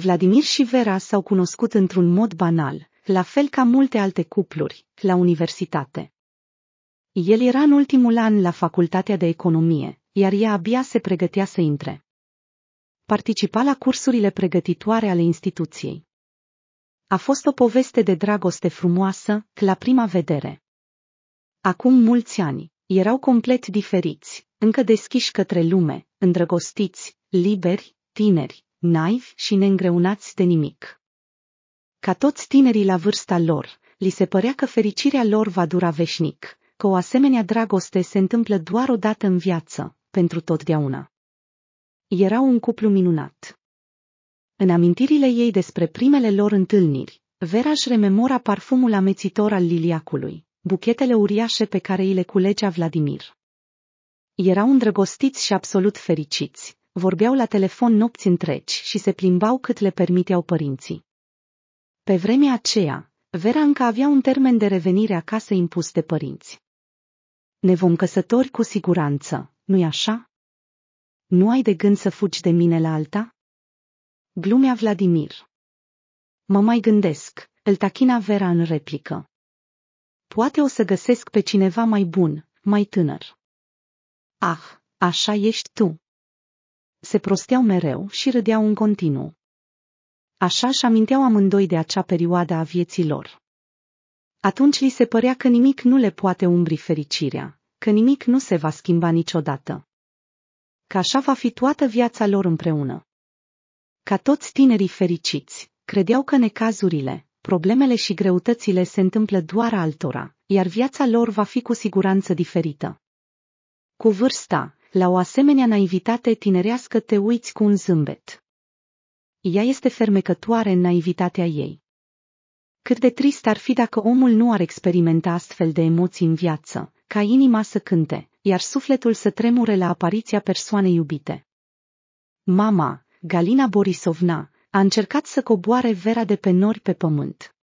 Vladimir și Vera s-au cunoscut într-un mod banal, la fel ca multe alte cupluri, la universitate. El era în ultimul an la facultatea de economie, iar ea abia se pregătea să intre. Participa la cursurile pregătitoare ale instituției. A fost o poveste de dragoste frumoasă, la prima vedere. Acum mulți ani, erau complet diferiți, încă deschiși către lume, îndrăgostiți, liberi, tineri, naivi și neîngreunați de nimic. Ca toți tinerii la vârsta lor, li se părea că fericirea lor va dura veșnic, că o asemenea dragoste se întâmplă doar o dată în viață, pentru totdeauna. Era un cuplu minunat. În amintirile ei despre primele lor întâlniri, Vera își rememora parfumul amețitor al liliacului, buchetele uriașe pe care îi le culegea Vladimir. Erau îndrăgostiți și absolut fericiți, vorbeau la telefon nopți întregi și se plimbau cât le permiteau părinții. Pe vremea aceea, Vera încă avea un termen de revenire acasă impus de părinți. Ne vom căsători cu siguranță, nu-i așa? Nu ai de gând să fugi de mine la alta? Glumea Vladimir. Mă mai gândesc, îl tachina Vera în replică. Poate o să găsesc pe cineva mai bun, mai tânăr. Ah, așa ești tu se prosteau mereu și râdeau în continuu. Așa își aminteau amândoi de acea perioadă a vieții lor. Atunci li se părea că nimic nu le poate umbri fericirea, că nimic nu se va schimba niciodată. Că așa va fi toată viața lor împreună. Ca toți tinerii fericiți, credeau că necazurile, problemele și greutățile se întâmplă doar altora, iar viața lor va fi cu siguranță diferită. Cu vârsta, la o asemenea naivitate tinerească te uiți cu un zâmbet. Ea este fermecătoare în naivitatea ei. Cât de trist ar fi dacă omul nu ar experimenta astfel de emoții în viață, ca inima să cânte, iar sufletul să tremure la apariția persoanei iubite. Mama, Galina Borisovna, a încercat să coboare Vera de pe nori pe pământ.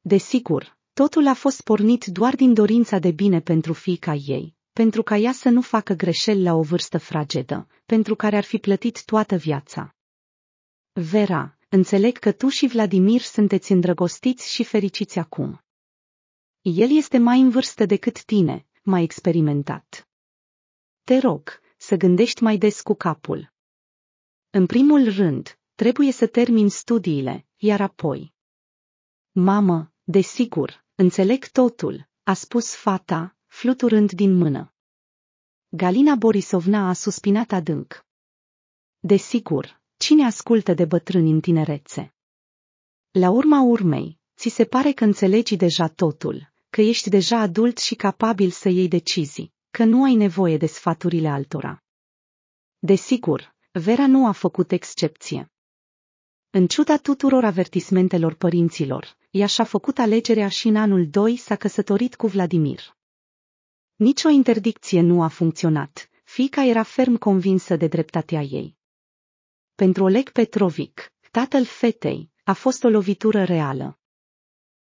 Desigur, totul a fost pornit doar din dorința de bine pentru fiica ei, pentru ca ea să nu facă greșeli la o vârstă fragedă, pentru care ar fi plătit toată viața. Vera, înțeleg că tu și Vladimir sunteți îndrăgostiți și fericiți acum. El este mai în vârstă decât tine, mai experimentat. Te rog, să gândești mai des cu capul. În primul rând, trebuie să termin studiile, iar apoi. Mamă, desigur, înțeleg totul, a spus fata, fluturând din mână. Galina Borisovna a suspinat adânc. Desigur, cine ascultă de bătrâni în tinerețe? La urma urmei, ți se pare că înțelegi deja totul, că ești deja adult și capabil să iei decizii, că nu ai nevoie de sfaturile altora. Desigur, Vera nu a făcut excepție. În ciuda tuturor avertismentelor părinților, ea și-a făcut alegerea și în anul 2 s-a căsătorit cu Vladimir. Nici o interdicție nu a funcționat, fica era ferm convinsă de dreptatea ei. Pentru Oleg Petrovic, tatăl fetei, a fost o lovitură reală.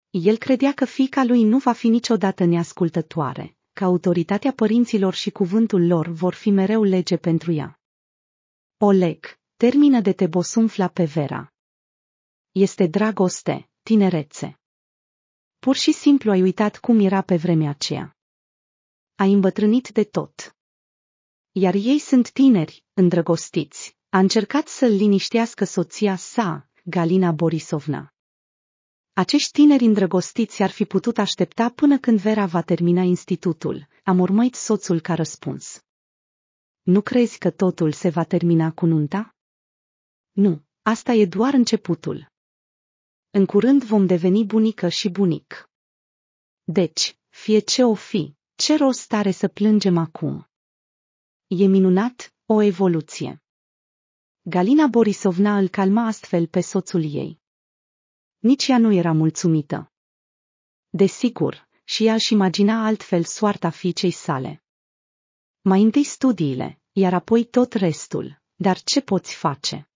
El credea că fica lui nu va fi niciodată neascultătoare, că autoritatea părinților și cuvântul lor vor fi mereu lege pentru ea. Oleg, termină de te bosunfla pe Vera. Este dragoste, tinerețe. Pur și simplu ai uitat cum era pe vremea aceea a îmbătrânit de tot. Iar ei sunt tineri, îndrăgostiți, a încercat să-l liniștească soția sa, Galina Borisovna. Acești tineri îndrăgostiți ar fi putut aștepta până când Vera va termina institutul, a urmăit soțul ca răspuns. Nu crezi că totul se va termina cu nunta? Nu, asta e doar începutul. În curând vom deveni bunică și bunic. Deci, fie ce o fi, ce rost are să plângem acum? E minunat, o evoluție. Galina Borisovna îl calma astfel pe soțul ei. Nici ea nu era mulțumită. Desigur, și ea își imagina altfel soarta fiicei sale. Mai întâi studiile, iar apoi tot restul, dar ce poți face?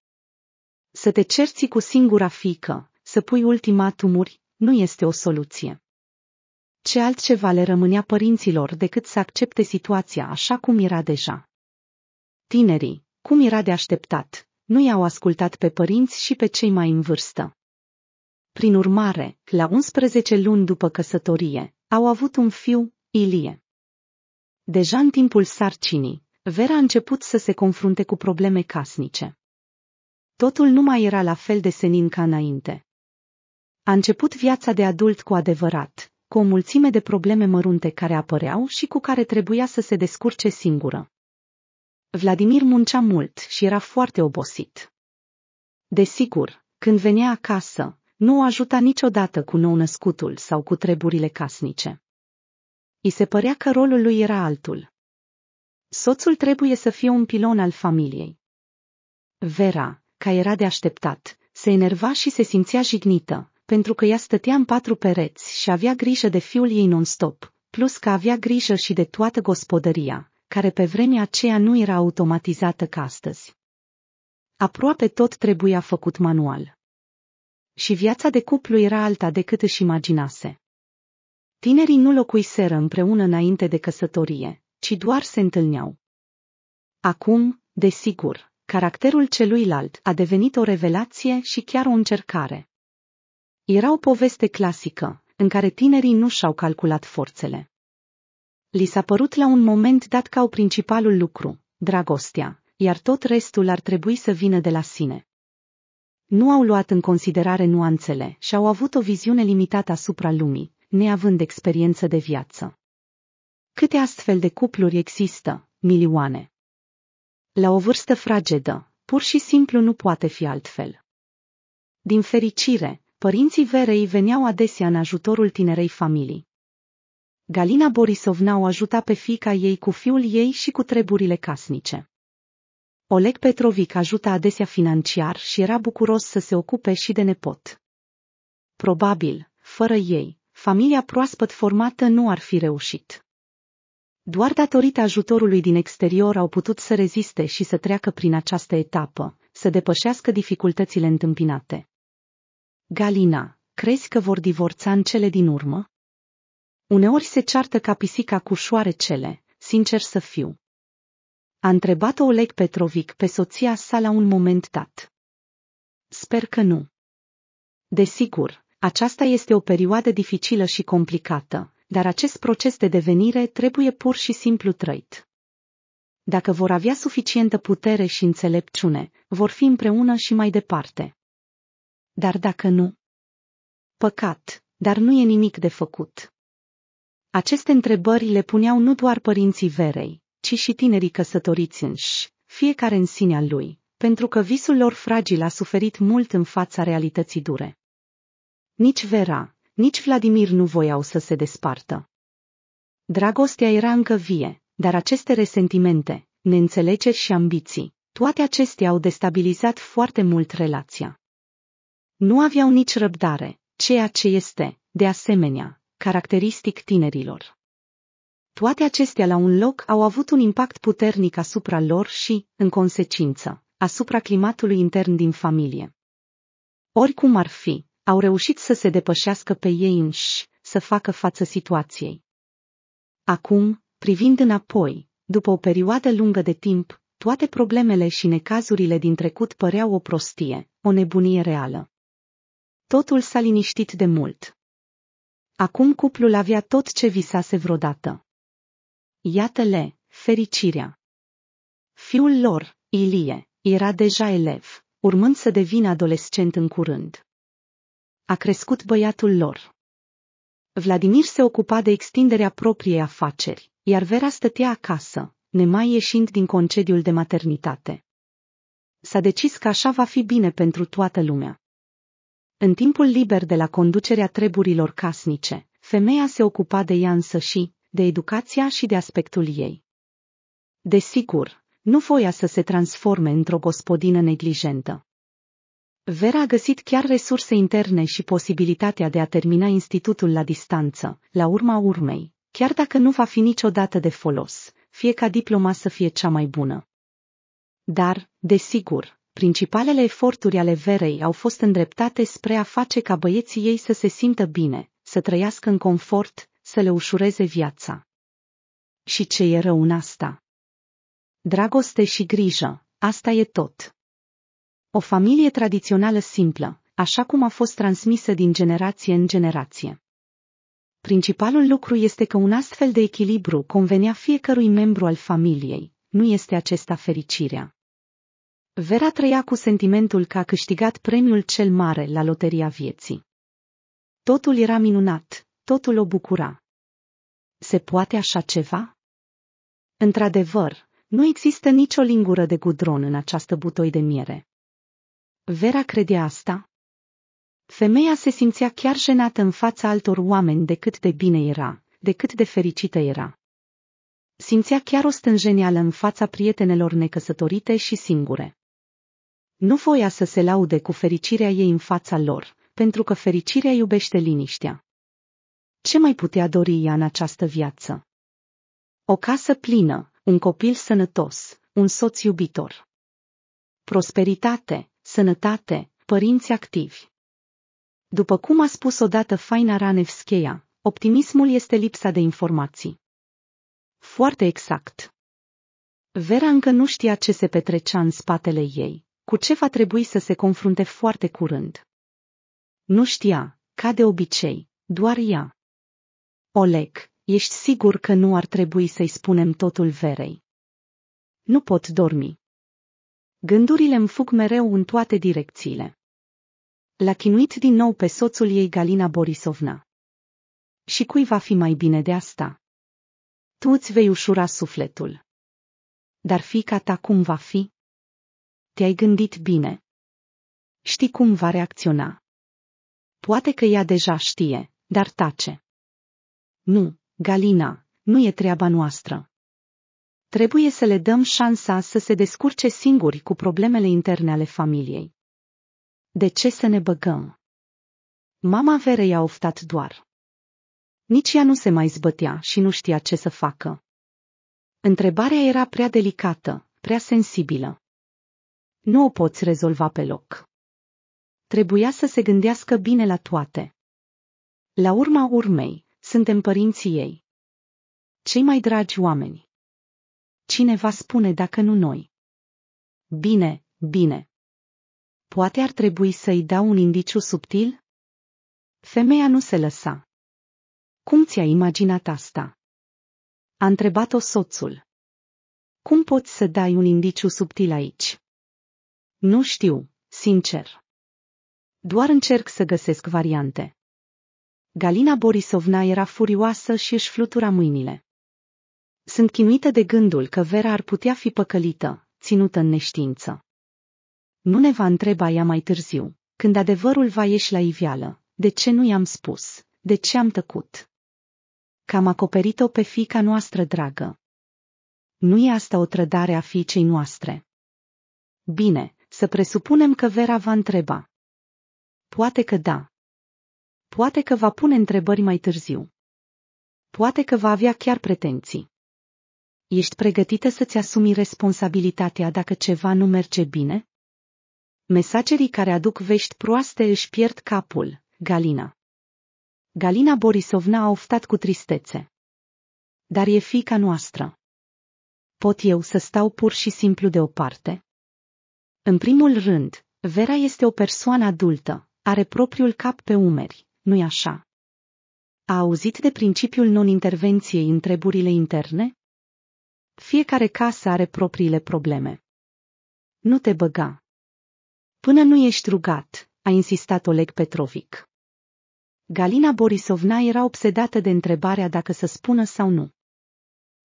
Să te cerți cu singura fică, să pui ultimatumuri, nu este o soluție ce altceva le rămânea părinților decât să accepte situația așa cum era deja. Tinerii, cum era de așteptat, nu i-au ascultat pe părinți și pe cei mai în vârstă. Prin urmare, la 11 luni după căsătorie, au avut un fiu, Ilie. Deja în timpul sarcinii, Vera a început să se confrunte cu probleme casnice. Totul nu mai era la fel de senin ca înainte. A început viața de adult cu adevărat, cu o mulțime de probleme mărunte care apăreau și cu care trebuia să se descurce singură. Vladimir muncea mult și era foarte obosit. Desigur, când venea acasă, nu o ajuta niciodată cu nou-născutul sau cu treburile casnice. I se părea că rolul lui era altul. Soțul trebuie să fie un pilon al familiei. Vera, ca era de așteptat, se enerva și se simțea jignită, pentru că ea stătea în patru pereți și avea grijă de fiul ei non-stop, plus că avea grijă și de toată gospodăria, care pe vremea aceea nu era automatizată ca astăzi. Aproape tot trebuia făcut manual. Și viața de cuplu era alta decât își imaginase. Tinerii nu locuiseră împreună înainte de căsătorie, ci doar se întâlneau. Acum, desigur, caracterul celuilalt a devenit o revelație și chiar o încercare. Era o poveste clasică, în care tinerii nu și-au calculat forțele. Li s-a părut la un moment dat ca o principalul lucru, dragostea, iar tot restul ar trebui să vină de la sine. Nu au luat în considerare nuanțele și au avut o viziune limitată asupra lumii, neavând experiență de viață. Câte astfel de cupluri există? Milioane. La o vârstă fragedă, pur și simplu nu poate fi altfel. Din fericire, părinții Verei veneau adesea în ajutorul tinerei familii. Galina Borisovna o ajuta pe fica ei cu fiul ei și cu treburile casnice. Oleg Petrovic ajuta adesea financiar și era bucuros să se ocupe și de nepot. Probabil, fără ei, familia proaspăt formată nu ar fi reușit. Doar datorită ajutorului din exterior au putut să reziste și să treacă prin această etapă, să depășească dificultățile întâmpinate. Galina, crezi că vor divorța în cele din urmă? Uneori se ceartă ca pisica cu șoarecele, sincer să fiu. A întrebat Oleg Petrovic pe soția sa la un moment dat. Sper că nu. Desigur, aceasta este o perioadă dificilă și complicată, dar acest proces de devenire trebuie pur și simplu trăit. Dacă vor avea suficientă putere și înțelepciune, vor fi împreună și mai departe. Dar dacă nu? Păcat, dar nu e nimic de făcut. Aceste întrebări le puneau nu doar părinții Verei, ci și tinerii căsătoriți înși, fiecare în sinea lui, pentru că visul lor fragil a suferit mult în fața realității dure. Nici Vera, nici Vladimir nu voiau să se despartă. Dragostea era încă vie, dar aceste resentimente, neînțelegeri și ambiții, toate acestea au destabilizat foarte mult relația. Nu aveau nici răbdare, ceea ce este, de asemenea, caracteristic tinerilor. Toate acestea la un loc au avut un impact puternic asupra lor și, în consecință, asupra climatului intern din familie. Oricum ar fi, au reușit să se depășească pe ei înși, să facă față situației. Acum, privind înapoi, după o perioadă lungă de timp, toate problemele și necazurile din trecut păreau o prostie, o nebunie reală. Totul s-a liniștit de mult. Acum cuplul avea tot ce visase vreodată. Iată-le, fericirea. Fiul lor, Ilie, era deja elev, urmând să devină adolescent în curând. A crescut băiatul lor. Vladimir se ocupa de extinderea propriei afaceri, iar Vera stătea acasă, nemai ieșind din concediul de maternitate. S-a decis că așa va fi bine pentru toată lumea. În timpul liber de la conducerea treburilor casnice, femeia se ocupa de ea însă și, de educația și de aspectul ei. Desigur, nu voia să se transforme într-o gospodină neglijentă. Vera a găsit chiar resurse interne și posibilitatea de a termina institutul la distanță, la urma urmei, chiar dacă nu va fi niciodată de folos, fie ca diploma să fie cea mai bună. Dar, desigur, principalele eforturi ale Verei au fost îndreptate spre a face ca băieții ei să se simtă bine, să trăiască în confort, să le ușureze viața. Și ce e rău în asta? Dragoste și grijă, asta e tot. O familie tradițională simplă, așa cum a fost transmisă din generație în generație. Principalul lucru este că un astfel de echilibru convenea fiecărui membru al familiei, nu este acesta fericirea. Vera trăia cu sentimentul că a câștigat premiul cel mare la loteria vieții. Totul era minunat, totul o bucura. Se poate așa ceva? Într-adevăr, nu există nicio lingură de gudron în această butoi de miere. Vera credea asta. Femeia se simțea chiar jenată în fața altor oameni de cât de bine era, de cât de fericită era. Simțea chiar o stânjenială în fața prietenelor necăsătorite și singure. Nu voia să se laude cu fericirea ei în fața lor, pentru că fericirea iubește liniștea. Ce mai putea dori ea în această viață? O casă plină, un copil sănătos, un soț iubitor. Prosperitate, sănătate, părinți activi. După cum a spus odată Faina Ranevscheia, optimismul este lipsa de informații. Foarte exact. Vera încă nu știa ce se petrecea în spatele ei, cu ce va trebui să se confrunte foarte curând. Nu știa, ca de obicei, doar ea. Oleg, ești sigur că nu ar trebui să-i spunem totul verei. Nu pot dormi. Gândurile îmi fug mereu în toate direcțiile. L-a chinuit din nou pe soțul ei Galina Borisovna. Și cui va fi mai bine de asta? Tu îți vei ușura sufletul. Dar fica ta cum va fi? Te-ai gândit bine. Știi cum va reacționa. Poate că ea deja știe, dar tace. Nu, Galina, nu e treaba noastră. Trebuie să le dăm șansa să se descurce singuri cu problemele interne ale familiei. De ce să ne băgăm? Mama i a oftat doar. Nici ea nu se mai zbătea și nu știa ce să facă. Întrebarea era prea delicată, prea sensibilă. Nu o poți rezolva pe loc. Trebuia să se gândească bine la toate. La urma urmei, suntem părinții ei. Cei mai dragi oameni. Cineva spune dacă nu noi. Bine, bine. Poate ar trebui să-i dau un indiciu subtil? Femeia nu se lăsa. Cum ți-ai imaginat asta? A întrebat-o soțul. Cum poți să dai un indiciu subtil aici? Nu știu, sincer. Doar încerc să găsesc variante. Galina Borisovna era furioasă și își flutura mâinile. Sunt chinuită de gândul că Vera ar putea fi păcălită, ținută în neștiință. Nu ne va întreba ea mai târziu, când adevărul va ieși la ivială, de ce nu i-am spus, de ce am tăcut. Cam acoperit-o pe fica noastră dragă. Nu e asta o trădare a fiicei noastre. Bine, să presupunem că Vera va întreba. Poate că da. Poate că va pune întrebări mai târziu. Poate că va avea chiar pretenții. Ești pregătită să-ți asumi responsabilitatea dacă ceva nu merge bine? Mesagerii care aduc vești proaste își pierd capul, Galina. Galina Borisovna a oftat cu tristețe. Dar e fica noastră. Pot eu să stau pur și simplu deoparte? În primul rând, Vera este o persoană adultă, are propriul cap pe umeri, nu-i așa? A auzit de principiul non-intervenției în treburile interne? Fiecare casă are propriile probleme. Nu te băga. Până nu ești rugat, a insistat Oleg Petrovic. Galina Borisovna era obsedată de întrebarea dacă să spună sau nu.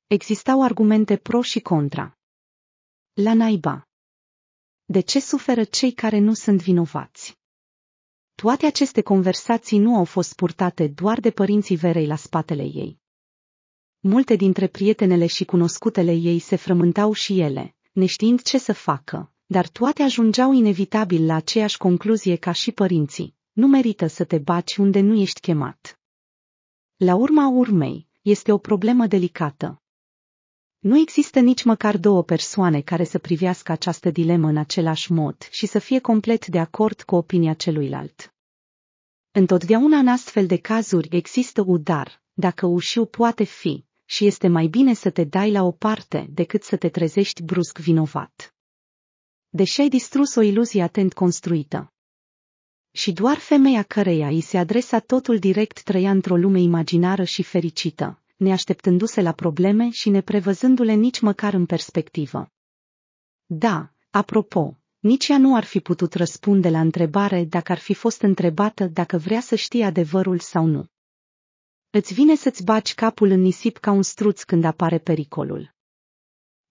Existau argumente pro și contra. La naiba de ce suferă cei care nu sunt vinovați? Toate aceste conversații nu au fost purtate doar de părinții Verei la spatele ei. Multe dintre prietenele și cunoscutele ei se frământau și ele, neștiind ce să facă, dar toate ajungeau inevitabil la aceeași concluzie ca și părinții. Nu merită să te baci unde nu ești chemat. La urma urmei, este o problemă delicată, nu există nici măcar două persoane care să privească această dilemă în același mod și să fie complet de acord cu opinia celuilalt. Întotdeauna în astfel de cazuri există udar, dacă ușiu poate fi, și este mai bine să te dai la o parte decât să te trezești brusc vinovat. Deși ai distrus o iluzie atent construită. Și doar femeia căreia îi se adresa totul direct trăia într-o lume imaginară și fericită, neașteptându-se la probleme și neprevăzându-le nici măcar în perspectivă. Da, apropo, nici ea nu ar fi putut răspunde la întrebare dacă ar fi fost întrebată dacă vrea să știe adevărul sau nu. Îți vine să-ți baci capul în nisip ca un struț când apare pericolul.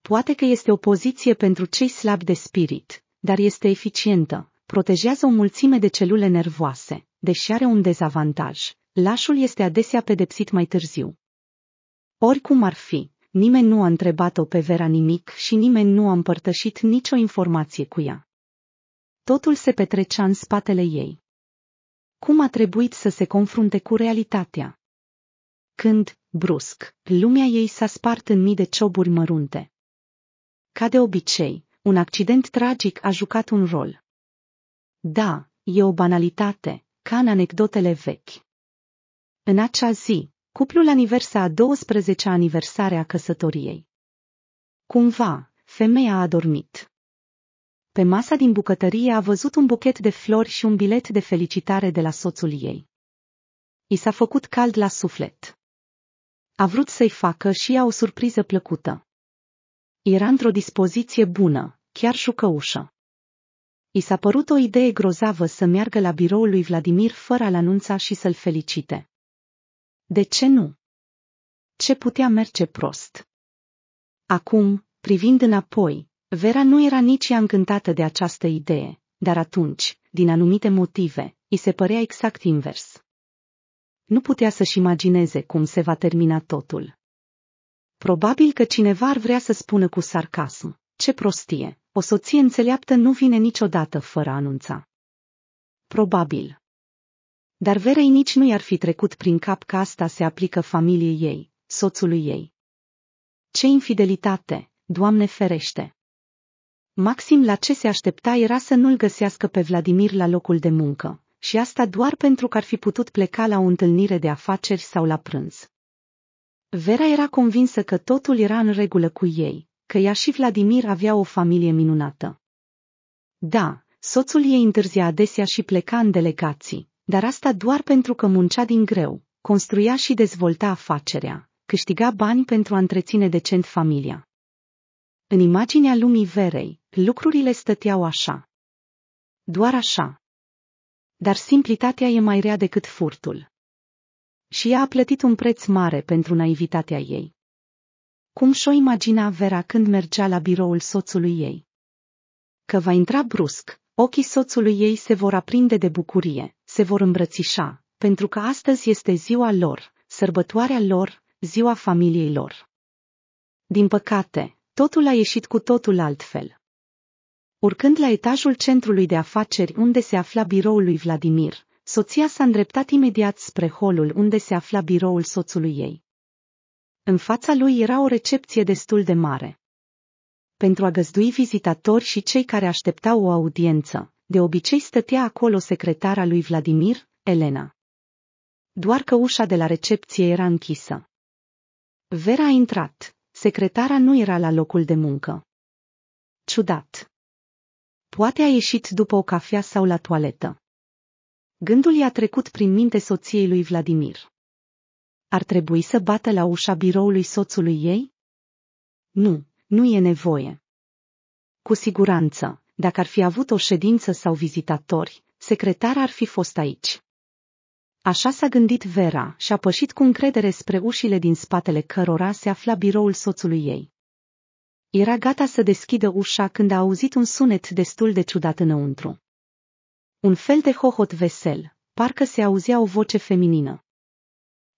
Poate că este o poziție pentru cei slabi de spirit, dar este eficientă, protejează o mulțime de celule nervoase, deși are un dezavantaj. Lașul este adesea pedepsit mai târziu. Oricum ar fi, nimeni nu a întrebat-o pe Vera nimic și nimeni nu a împărtășit nicio informație cu ea. Totul se petrecea în spatele ei. Cum a trebuit să se confrunte cu realitatea? Când, brusc, lumea ei s-a spart în mii de cioburi mărunte. Ca de obicei, un accident tragic a jucat un rol. Da, e o banalitate, ca în anecdotele vechi. În acea zi, Cuplul aniversa a 12-a aniversare a căsătoriei. Cumva, femeia a dormit. Pe masa din bucătărie a văzut un buchet de flori și un bilet de felicitare de la soțul ei. I s-a făcut cald la suflet. A vrut să-i facă și ea o surpriză plăcută. Era într-o dispoziție bună, chiar jucăușă. I s-a părut o idee grozavă să meargă la biroul lui Vladimir fără a-l anunța și să-l felicite. De ce nu? Ce putea merge prost? Acum, privind înapoi, Vera nu era nici ea încântată de această idee, dar atunci, din anumite motive, îi se părea exact invers. Nu putea să-și imagineze cum se va termina totul. Probabil că cineva ar vrea să spună cu sarcasm, ce prostie, o soție înțeleaptă nu vine niciodată fără anunța. Probabil. Dar Verei nici nu i-ar fi trecut prin cap că asta se aplică familiei ei, soțului ei. Ce infidelitate, Doamne ferește! Maxim la ce se aștepta era să nu-l găsească pe Vladimir la locul de muncă, și asta doar pentru că ar fi putut pleca la o întâlnire de afaceri sau la prânz. Vera era convinsă că totul era în regulă cu ei, că ea și Vladimir avea o familie minunată. Da, soțul ei întârzia adesea și pleca în delegații, dar asta doar pentru că muncea din greu, construia și dezvolta afacerea, câștiga bani pentru a întreține decent familia. În imaginea lumii verei, lucrurile stăteau așa. Doar așa. Dar simplitatea e mai rea decât furtul. Și ea a plătit un preț mare pentru naivitatea ei. Cum și-o imagina Vera când mergea la biroul soțului ei? Că va intra brusc, ochii soțului ei se vor aprinde de bucurie, se vor îmbrățișa, pentru că astăzi este ziua lor, sărbătoarea lor, ziua familiei lor. Din păcate, totul a ieșit cu totul altfel. Urcând la etajul centrului de afaceri unde se afla biroul lui Vladimir, soția s-a îndreptat imediat spre holul unde se afla biroul soțului ei. În fața lui era o recepție destul de mare. Pentru a găzdui vizitatori și cei care așteptau o audiență, de obicei stătea acolo secretara lui Vladimir, Elena. Doar că ușa de la recepție era închisă. Vera a intrat. Secretara nu era la locul de muncă. Ciudat. Poate a ieșit după o cafea sau la toaletă. Gândul i-a trecut prin minte soției lui Vladimir. Ar trebui să bată la ușa biroului soțului ei? Nu, nu e nevoie. Cu siguranță. Dacă ar fi avut o ședință sau vizitatori, secretar ar fi fost aici. Așa s-a gândit Vera și a pășit cu încredere spre ușile din spatele cărora se afla biroul soțului ei. Era gata să deschidă ușa când a auzit un sunet destul de ciudat înăuntru. Un fel de hohot vesel, parcă se auzea o voce feminină.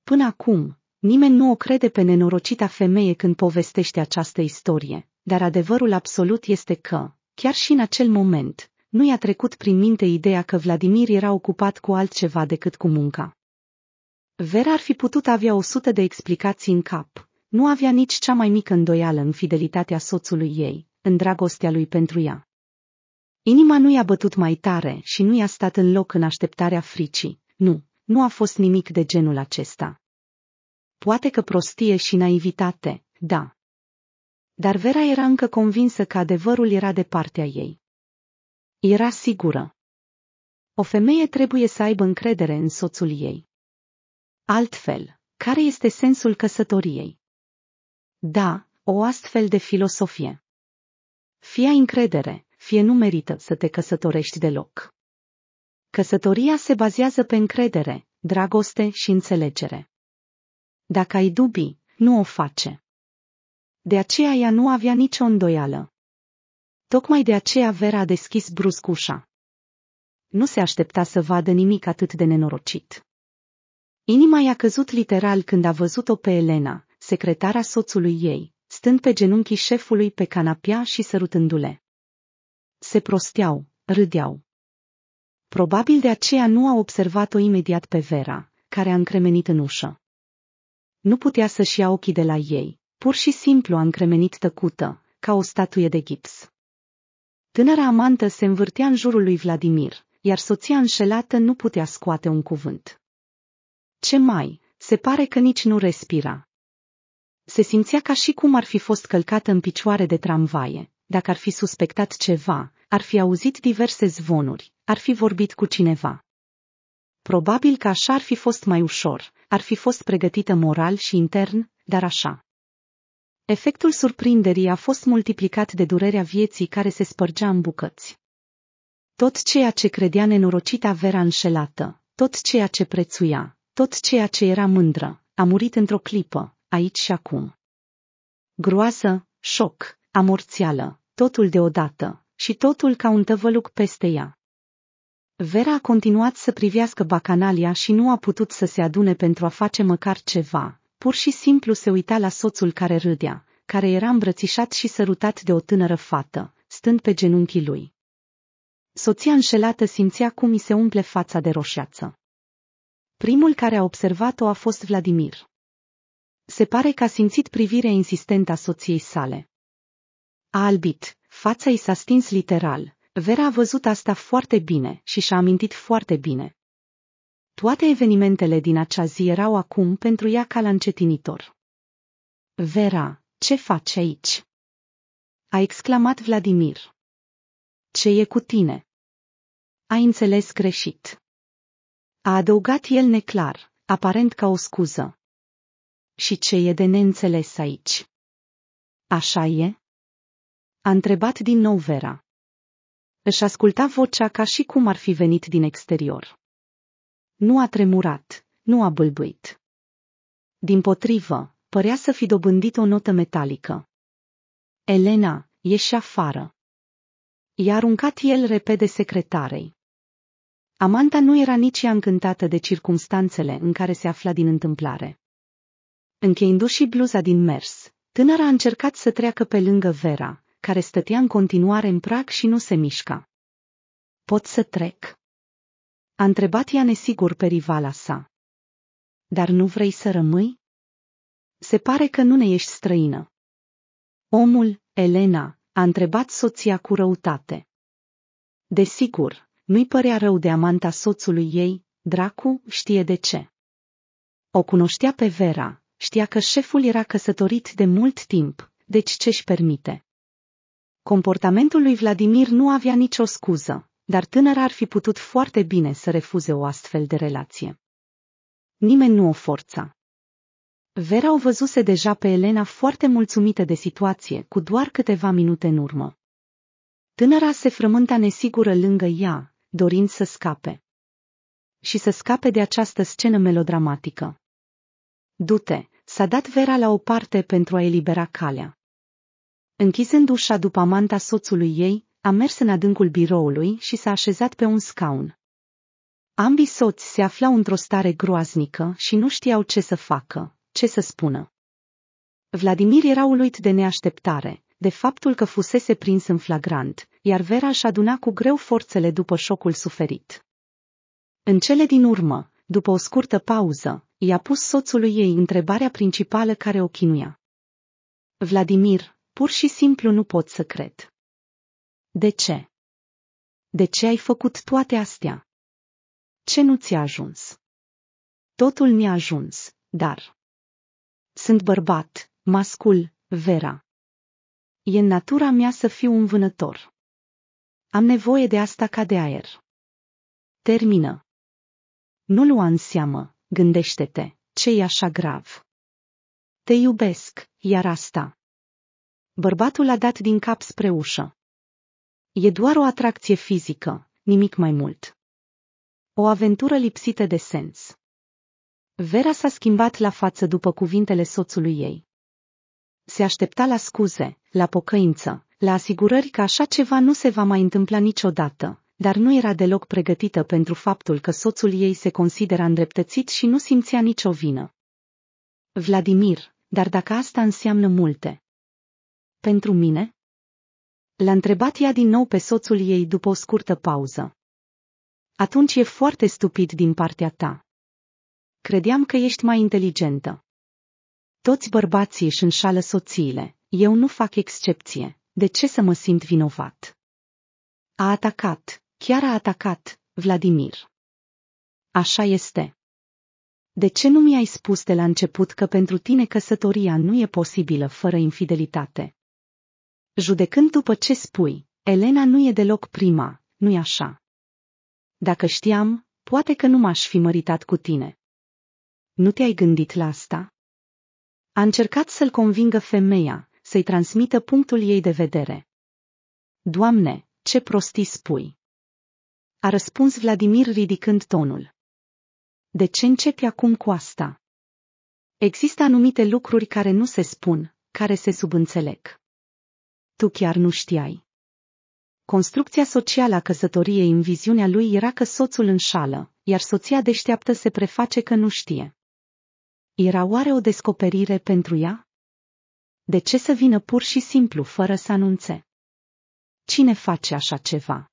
Până acum, nimeni nu o crede pe nenorocita femeie când povestește această istorie, dar adevărul absolut este că, Chiar și în acel moment, nu i-a trecut prin minte ideea că Vladimir era ocupat cu altceva decât cu munca. Vera ar fi putut avea o sută de explicații în cap, nu avea nici cea mai mică îndoială în fidelitatea soțului ei, în dragostea lui pentru ea. Inima nu i-a bătut mai tare și nu i-a stat în loc în așteptarea fricii, nu, nu a fost nimic de genul acesta. Poate că prostie și naivitate, da, dar Vera era încă convinsă că adevărul era de partea ei. Era sigură. O femeie trebuie să aibă încredere în soțul ei. Altfel, care este sensul căsătoriei? Da, o astfel de filosofie. Fie ai încredere, fie nu merită să te căsătorești deloc. Căsătoria se bazează pe încredere, dragoste și înțelegere. Dacă ai dubii, nu o face. De aceea ea nu avea nicio îndoială. Tocmai de aceea Vera a deschis brusc ușa. Nu se aștepta să vadă nimic atât de nenorocit. Inima i-a căzut literal când a văzut-o pe Elena, secretara soțului ei, stând pe genunchii șefului pe canapea și sărutându-le. Se prosteau, râdeau. Probabil de aceea nu a observat-o imediat pe Vera, care a încremenit în ușă. Nu putea să-și ia ochii de la ei, Pur și simplu a încremenit tăcută, ca o statuie de gips. Tânăra amantă se învârtea în jurul lui Vladimir, iar soția înșelată nu putea scoate un cuvânt. Ce mai, se pare că nici nu respira. Se simțea ca și cum ar fi fost călcată în picioare de tramvaie, dacă ar fi suspectat ceva, ar fi auzit diverse zvonuri, ar fi vorbit cu cineva. Probabil că așa ar fi fost mai ușor, ar fi fost pregătită moral și intern, dar așa. Efectul surprinderii a fost multiplicat de durerea vieții care se spărgea în bucăți. Tot ceea ce credea nenorocita Vera înșelată, tot ceea ce prețuia, tot ceea ce era mândră, a murit într-o clipă, aici și acum. Groasă, șoc, amorțială, totul deodată, și totul ca un tăvăluc peste ea. Vera a continuat să privească bacanalia și nu a putut să se adune pentru a face măcar ceva, Pur și simplu se uita la soțul care râdea, care era îmbrățișat și sărutat de o tânără fată, stând pe genunchii lui. Soția înșelată simțea cum îi se umple fața de roșeață. Primul care a observat-o a fost Vladimir. Se pare că a simțit privirea insistentă a soției sale. A albit, fața i s-a stins literal. Vera a văzut asta foarte bine și și-a amintit foarte bine, toate evenimentele din acea zi erau acum pentru ea ca la încetinitor. Vera, ce faci aici? A exclamat Vladimir. Ce e cu tine? A înțeles greșit. A adăugat el neclar, aparent ca o scuză. Și ce e de neînțeles aici? Așa e? A întrebat din nou Vera. Își asculta vocea ca și cum ar fi venit din exterior nu a tremurat, nu a bâlbuit. Din potrivă, părea să fi dobândit o notă metalică. Elena, ieși afară. I-a aruncat el repede secretarei. Amanta nu era nici ea încântată de circumstanțele în care se afla din întâmplare. Încheindu-și bluza din mers, tânăra a încercat să treacă pe lângă Vera, care stătea în continuare în prag și nu se mișca. Pot să trec? A întrebat ea nesigur pe rivala sa. Dar nu vrei să rămâi? Se pare că nu ne ești străină. Omul, Elena, a întrebat soția cu răutate. Desigur, nu-i părea rău de amanta soțului ei, dracu știe de ce. O cunoștea pe Vera, știa că șeful era căsătorit de mult timp, deci ce-și permite. Comportamentul lui Vladimir nu avea nicio scuză dar tânăra ar fi putut foarte bine să refuze o astfel de relație. Nimeni nu o forța. Vera o văzuse deja pe Elena foarte mulțumită de situație, cu doar câteva minute în urmă. Tânăra se frământa nesigură lângă ea, dorind să scape. Și să scape de această scenă melodramatică. Dute, s-a dat Vera la o parte pentru a elibera calea. Închizând ușa după amanta soțului ei, a mers în adâncul biroului și s-a așezat pe un scaun. Ambii soți se aflau într-o stare groaznică și nu știau ce să facă, ce să spună. Vladimir era uluit de neașteptare, de faptul că fusese prins în flagrant, iar Vera își aduna cu greu forțele după șocul suferit. În cele din urmă, după o scurtă pauză, i-a pus soțului ei întrebarea principală care o chinuia. Vladimir, pur și simplu nu pot să cred. De ce? De ce ai făcut toate astea? Ce nu ți-a ajuns? Totul mi-a ajuns, dar... Sunt bărbat, mascul, Vera. E în natura mea să fiu un vânător. Am nevoie de asta ca de aer. Termină. Nu lua în seamă, gândește-te, ce e așa grav. Te iubesc, iar asta. Bărbatul a dat din cap spre ușă. E doar o atracție fizică, nimic mai mult. O aventură lipsită de sens. Vera s-a schimbat la față după cuvintele soțului ei. Se aștepta la scuze, la pocăință, la asigurări că așa ceva nu se va mai întâmpla niciodată, dar nu era deloc pregătită pentru faptul că soțul ei se considera îndreptățit și nu simțea nicio vină. Vladimir, dar dacă asta înseamnă multe. Pentru mine, L-a întrebat ea din nou pe soțul ei după o scurtă pauză. Atunci e foarte stupid din partea ta. Credeam că ești mai inteligentă. Toți bărbații își înșală soțiile, eu nu fac excepție, de ce să mă simt vinovat? A atacat, chiar a atacat, Vladimir. Așa este. De ce nu mi-ai spus de la început că pentru tine căsătoria nu e posibilă fără infidelitate? Judecând după ce spui, Elena nu e deloc prima, nu-i așa? Dacă știam, poate că nu m-aș fi măritat cu tine. Nu te-ai gândit la asta? A încercat să-l convingă femeia, să-i transmită punctul ei de vedere. Doamne, ce prostii spui! A răspuns Vladimir ridicând tonul. De ce începi acum cu asta? Există anumite lucruri care nu se spun, care se subînțeleg tu chiar nu știai. Construcția socială a căsătoriei în viziunea lui era că soțul înșală, iar soția deșteaptă se preface că nu știe. Era oare o descoperire pentru ea? De ce să vină pur și simplu fără să anunțe? Cine face așa ceva?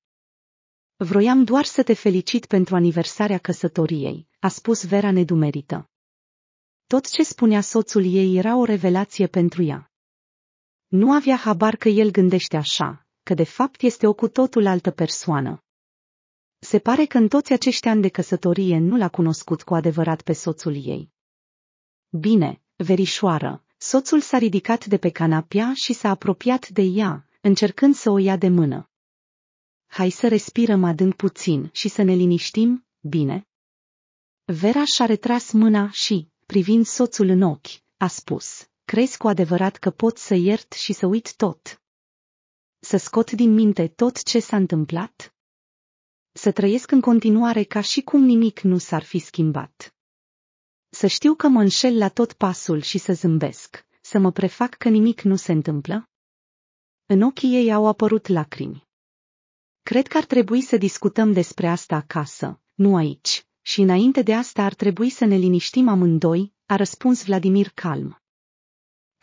Vroiam doar să te felicit pentru aniversarea căsătoriei, a spus Vera nedumerită. Tot ce spunea soțul ei era o revelație pentru ea. Nu avea habar că el gândește așa, că de fapt este o cu totul altă persoană. Se pare că în toți acești ani de căsătorie nu l-a cunoscut cu adevărat pe soțul ei. Bine, verișoară, soțul s-a ridicat de pe canapea și s-a apropiat de ea, încercând să o ia de mână. Hai să respirăm adânc puțin și să ne liniștim, bine? Vera și-a retras mâna și, privind soțul în ochi, a spus crezi cu adevărat că pot să iert și să uit tot? Să scot din minte tot ce s-a întâmplat? Să trăiesc în continuare ca și cum nimic nu s-ar fi schimbat. Să știu că mă înșel la tot pasul și să zâmbesc, să mă prefac că nimic nu se întâmplă? În ochii ei au apărut lacrimi. Cred că ar trebui să discutăm despre asta acasă, nu aici, și înainte de asta ar trebui să ne liniștim amândoi, a răspuns Vladimir calm.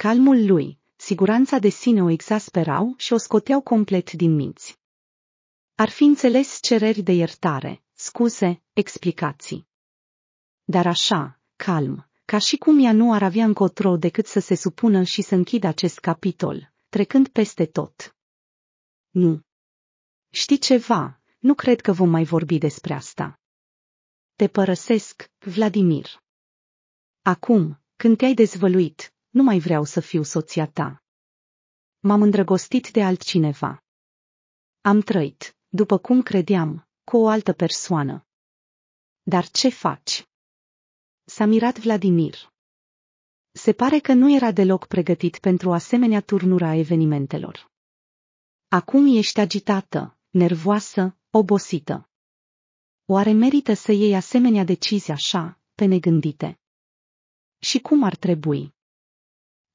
Calmul lui, siguranța de sine o exasperau și o scoteau complet din minți. Ar fi înțeles cereri de iertare, scuze, explicații. Dar așa, calm, ca și cum ea nu ar avea încotro decât să se supună și să închidă acest capitol, trecând peste tot. Nu. Știi ceva, nu cred că vom mai vorbi despre asta. Te părăsesc, Vladimir. Acum, când te-ai dezvăluit, nu mai vreau să fiu soția ta. M-am îndrăgostit de altcineva. Am trăit, după cum credeam, cu o altă persoană. Dar ce faci? S-a mirat Vladimir. Se pare că nu era deloc pregătit pentru asemenea turnura evenimentelor. Acum ești agitată, nervoasă, obosită. Oare merită să iei asemenea decizii așa, pe negândite? Și cum ar trebui?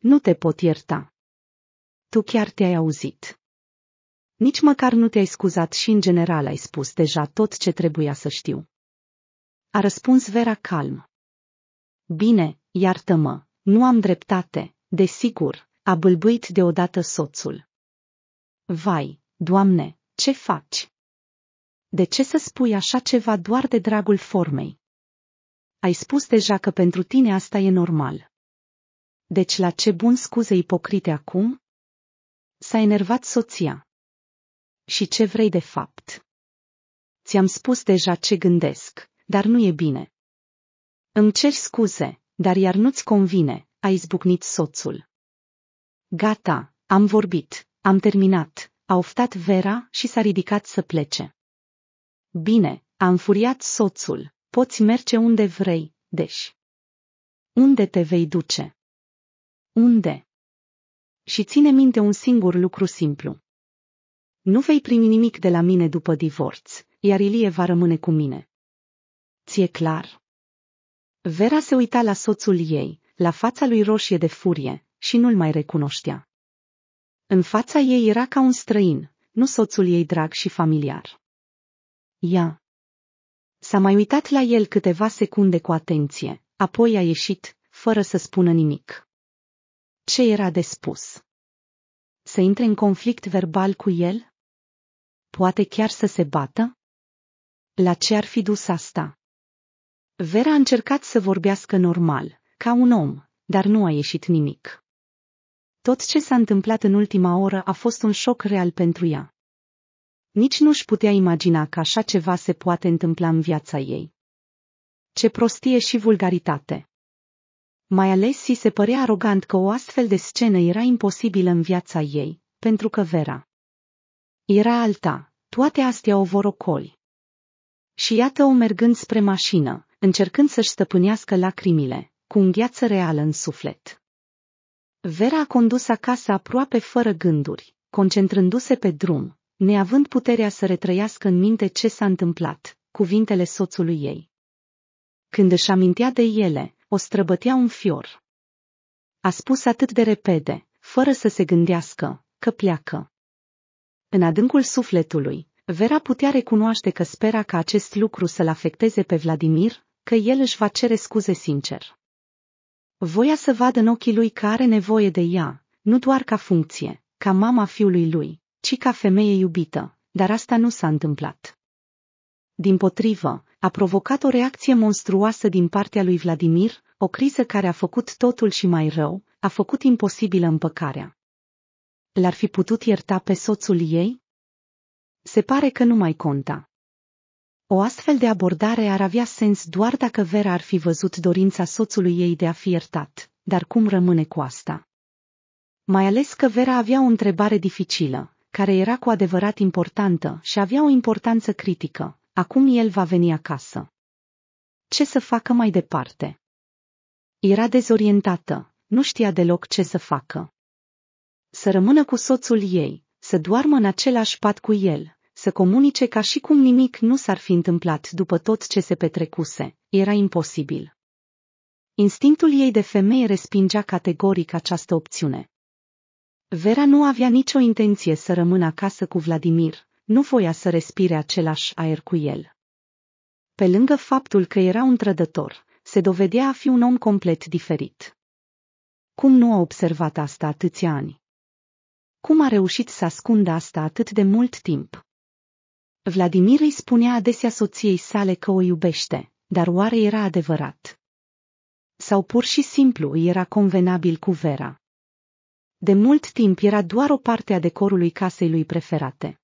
Nu te pot ierta. Tu chiar te-ai auzit. Nici măcar nu te-ai scuzat și în general ai spus deja tot ce trebuia să știu. A răspuns Vera calm. Bine, iartă-mă, nu am dreptate, desigur, a bâlbuit deodată soțul. Vai, doamne, ce faci? De ce să spui așa ceva doar de dragul formei? Ai spus deja că pentru tine asta e normal. Deci la ce bun scuze ipocrite acum? S-a enervat soția. Și ce vrei de fapt? Ți-am spus deja ce gândesc, dar nu e bine. Îmi ceri scuze, dar iar nu-ți convine, a izbucnit soțul. Gata, am vorbit, am terminat, a oftat Vera și s-a ridicat să plece. Bine, a înfuriat soțul, poți merge unde vrei, deși. Unde te vei duce? Unde? Și ține minte un singur lucru simplu. Nu vei primi nimic de la mine după divorț, iar Ilie va rămâne cu mine. Ție clar? Vera se uita la soțul ei, la fața lui roșie de furie, și nu-l mai recunoștea. În fața ei era ca un străin, nu soțul ei drag și familiar. Ia. S-a mai uitat la el câteva secunde cu atenție, apoi a ieșit, fără să spună nimic. Ce era de spus? Să intre în conflict verbal cu el? Poate chiar să se bată? La ce ar fi dus asta? Vera a încercat să vorbească normal, ca un om, dar nu a ieșit nimic. Tot ce s-a întâmplat în ultima oră a fost un șoc real pentru ea. Nici nu-și putea imagina că așa ceva se poate întâmpla în viața ei. Ce prostie și vulgaritate! Mai ales i se părea arogant că o astfel de scenă era imposibilă în viața ei, pentru că Vera era alta, toate astea o vorocoli. Și iată-o mergând spre mașină, încercând să-și stăpânească lacrimile, cu îngheață reală în suflet. Vera a condus acasă aproape fără gânduri, concentrându-se pe drum, neavând puterea să retrăiască în minte ce s-a întâmplat, cuvintele soțului ei. Când își amintea de ele, o străbătea un fior. A spus atât de repede, fără să se gândească, că pleacă. În adâncul sufletului, Vera putea recunoaște că spera ca acest lucru să-l afecteze pe Vladimir, că el își va cere scuze sincer. Voia să vadă în ochii lui că are nevoie de ea, nu doar ca funcție, ca mama fiului lui, ci ca femeie iubită, dar asta nu s-a întâmplat. Din potrivă, a provocat o reacție monstruoasă din partea lui Vladimir, o criză care a făcut totul și mai rău, a făcut imposibilă împăcarea. L-ar fi putut ierta pe soțul ei? Se pare că nu mai conta. O astfel de abordare ar avea sens doar dacă Vera ar fi văzut dorința soțului ei de a fi iertat, dar cum rămâne cu asta? Mai ales că Vera avea o întrebare dificilă, care era cu adevărat importantă și avea o importanță critică, Acum el va veni acasă. Ce să facă mai departe? Era dezorientată, nu știa deloc ce să facă. Să rămână cu soțul ei, să doarmă în același pat cu el, să comunice ca și cum nimic nu s-ar fi întâmplat după tot ce se petrecuse, era imposibil. Instinctul ei de femeie respingea categoric această opțiune. Vera nu avea nicio intenție să rămână acasă cu Vladimir, nu voia să respire același aer cu el. Pe lângă faptul că era un trădător, se dovedea a fi un om complet diferit. Cum nu a observat asta atâția ani? Cum a reușit să ascundă asta atât de mult timp? Vladimir îi spunea adesea soției sale că o iubește, dar oare era adevărat? Sau pur și simplu îi era convenabil cu Vera? De mult timp era doar o parte a decorului casei lui preferate.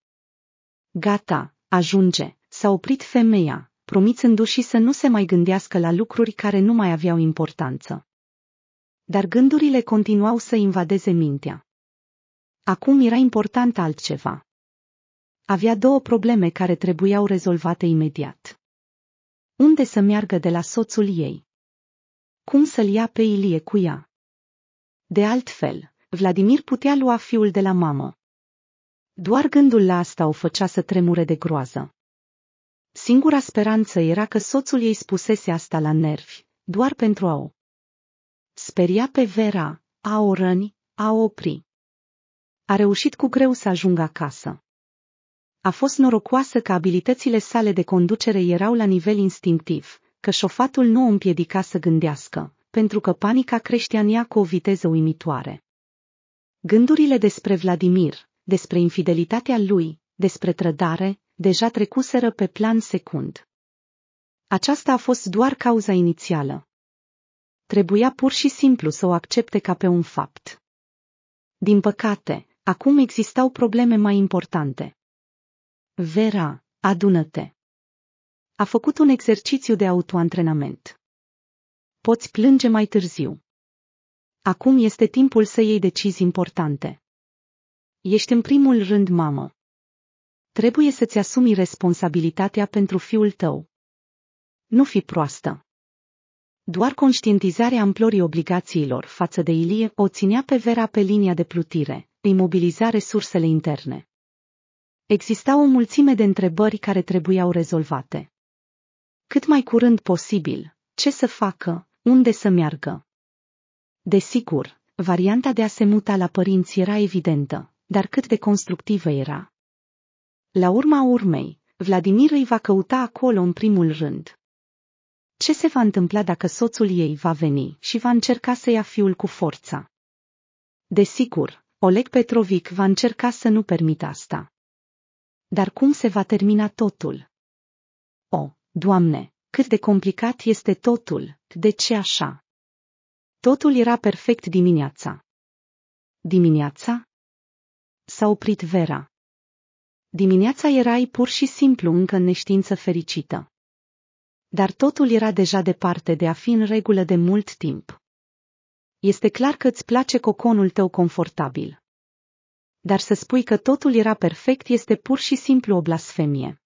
Gata, ajunge, s-a oprit femeia, promițându-și să nu se mai gândească la lucruri care nu mai aveau importanță. Dar gândurile continuau să invadeze mintea. Acum era important altceva. Avea două probleme care trebuiau rezolvate imediat. Unde să meargă de la soțul ei? Cum să-l ia pe Ilie cu ea? De altfel, Vladimir putea lua fiul de la mamă, doar gândul la asta o făcea să tremure de groază. Singura speranță era că soțul ei spusese asta la nervi, doar pentru a o speria pe Vera, a o răni, a o opri. A reușit cu greu să ajungă acasă. A fost norocoasă că abilitățile sale de conducere erau la nivel instinctiv, că șofatul nu o împiedica să gândească, pentru că panica creștea în ea cu o viteză uimitoare. Gândurile despre Vladimir, despre infidelitatea lui, despre trădare, deja trecuseră pe plan secund. Aceasta a fost doar cauza inițială. Trebuia pur și simplu să o accepte ca pe un fapt. Din păcate, acum existau probleme mai importante. Vera, adună-te! A făcut un exercițiu de autoantrenament. Poți plânge mai târziu. Acum este timpul să iei decizii importante. Ești în primul rând mamă. Trebuie să-ți asumi responsabilitatea pentru fiul tău. Nu fi proastă. Doar conștientizarea amplorii obligațiilor față de Ilie o ținea pe Vera pe linia de plutire, îi mobiliza resursele interne. Existau o mulțime de întrebări care trebuiau rezolvate. Cât mai curând posibil, ce să facă, unde să meargă. Desigur, varianta de a se muta la părinți era evidentă, dar cât de constructivă era. La urma urmei, Vladimir îi va căuta acolo în primul rând. Ce se va întâmpla dacă soțul ei va veni și va încerca să ia fiul cu forța? Desigur, Oleg Petrovic va încerca să nu permită asta. Dar cum se va termina totul? O, Doamne, cât de complicat este totul, de ce așa? Totul era perfect dimineața. Dimineața, s-a oprit Vera. Dimineața erai pur și simplu încă în neștiință fericită. Dar totul era deja departe de a fi în regulă de mult timp. Este clar că îți place coconul tău confortabil. Dar să spui că totul era perfect este pur și simplu o blasfemie.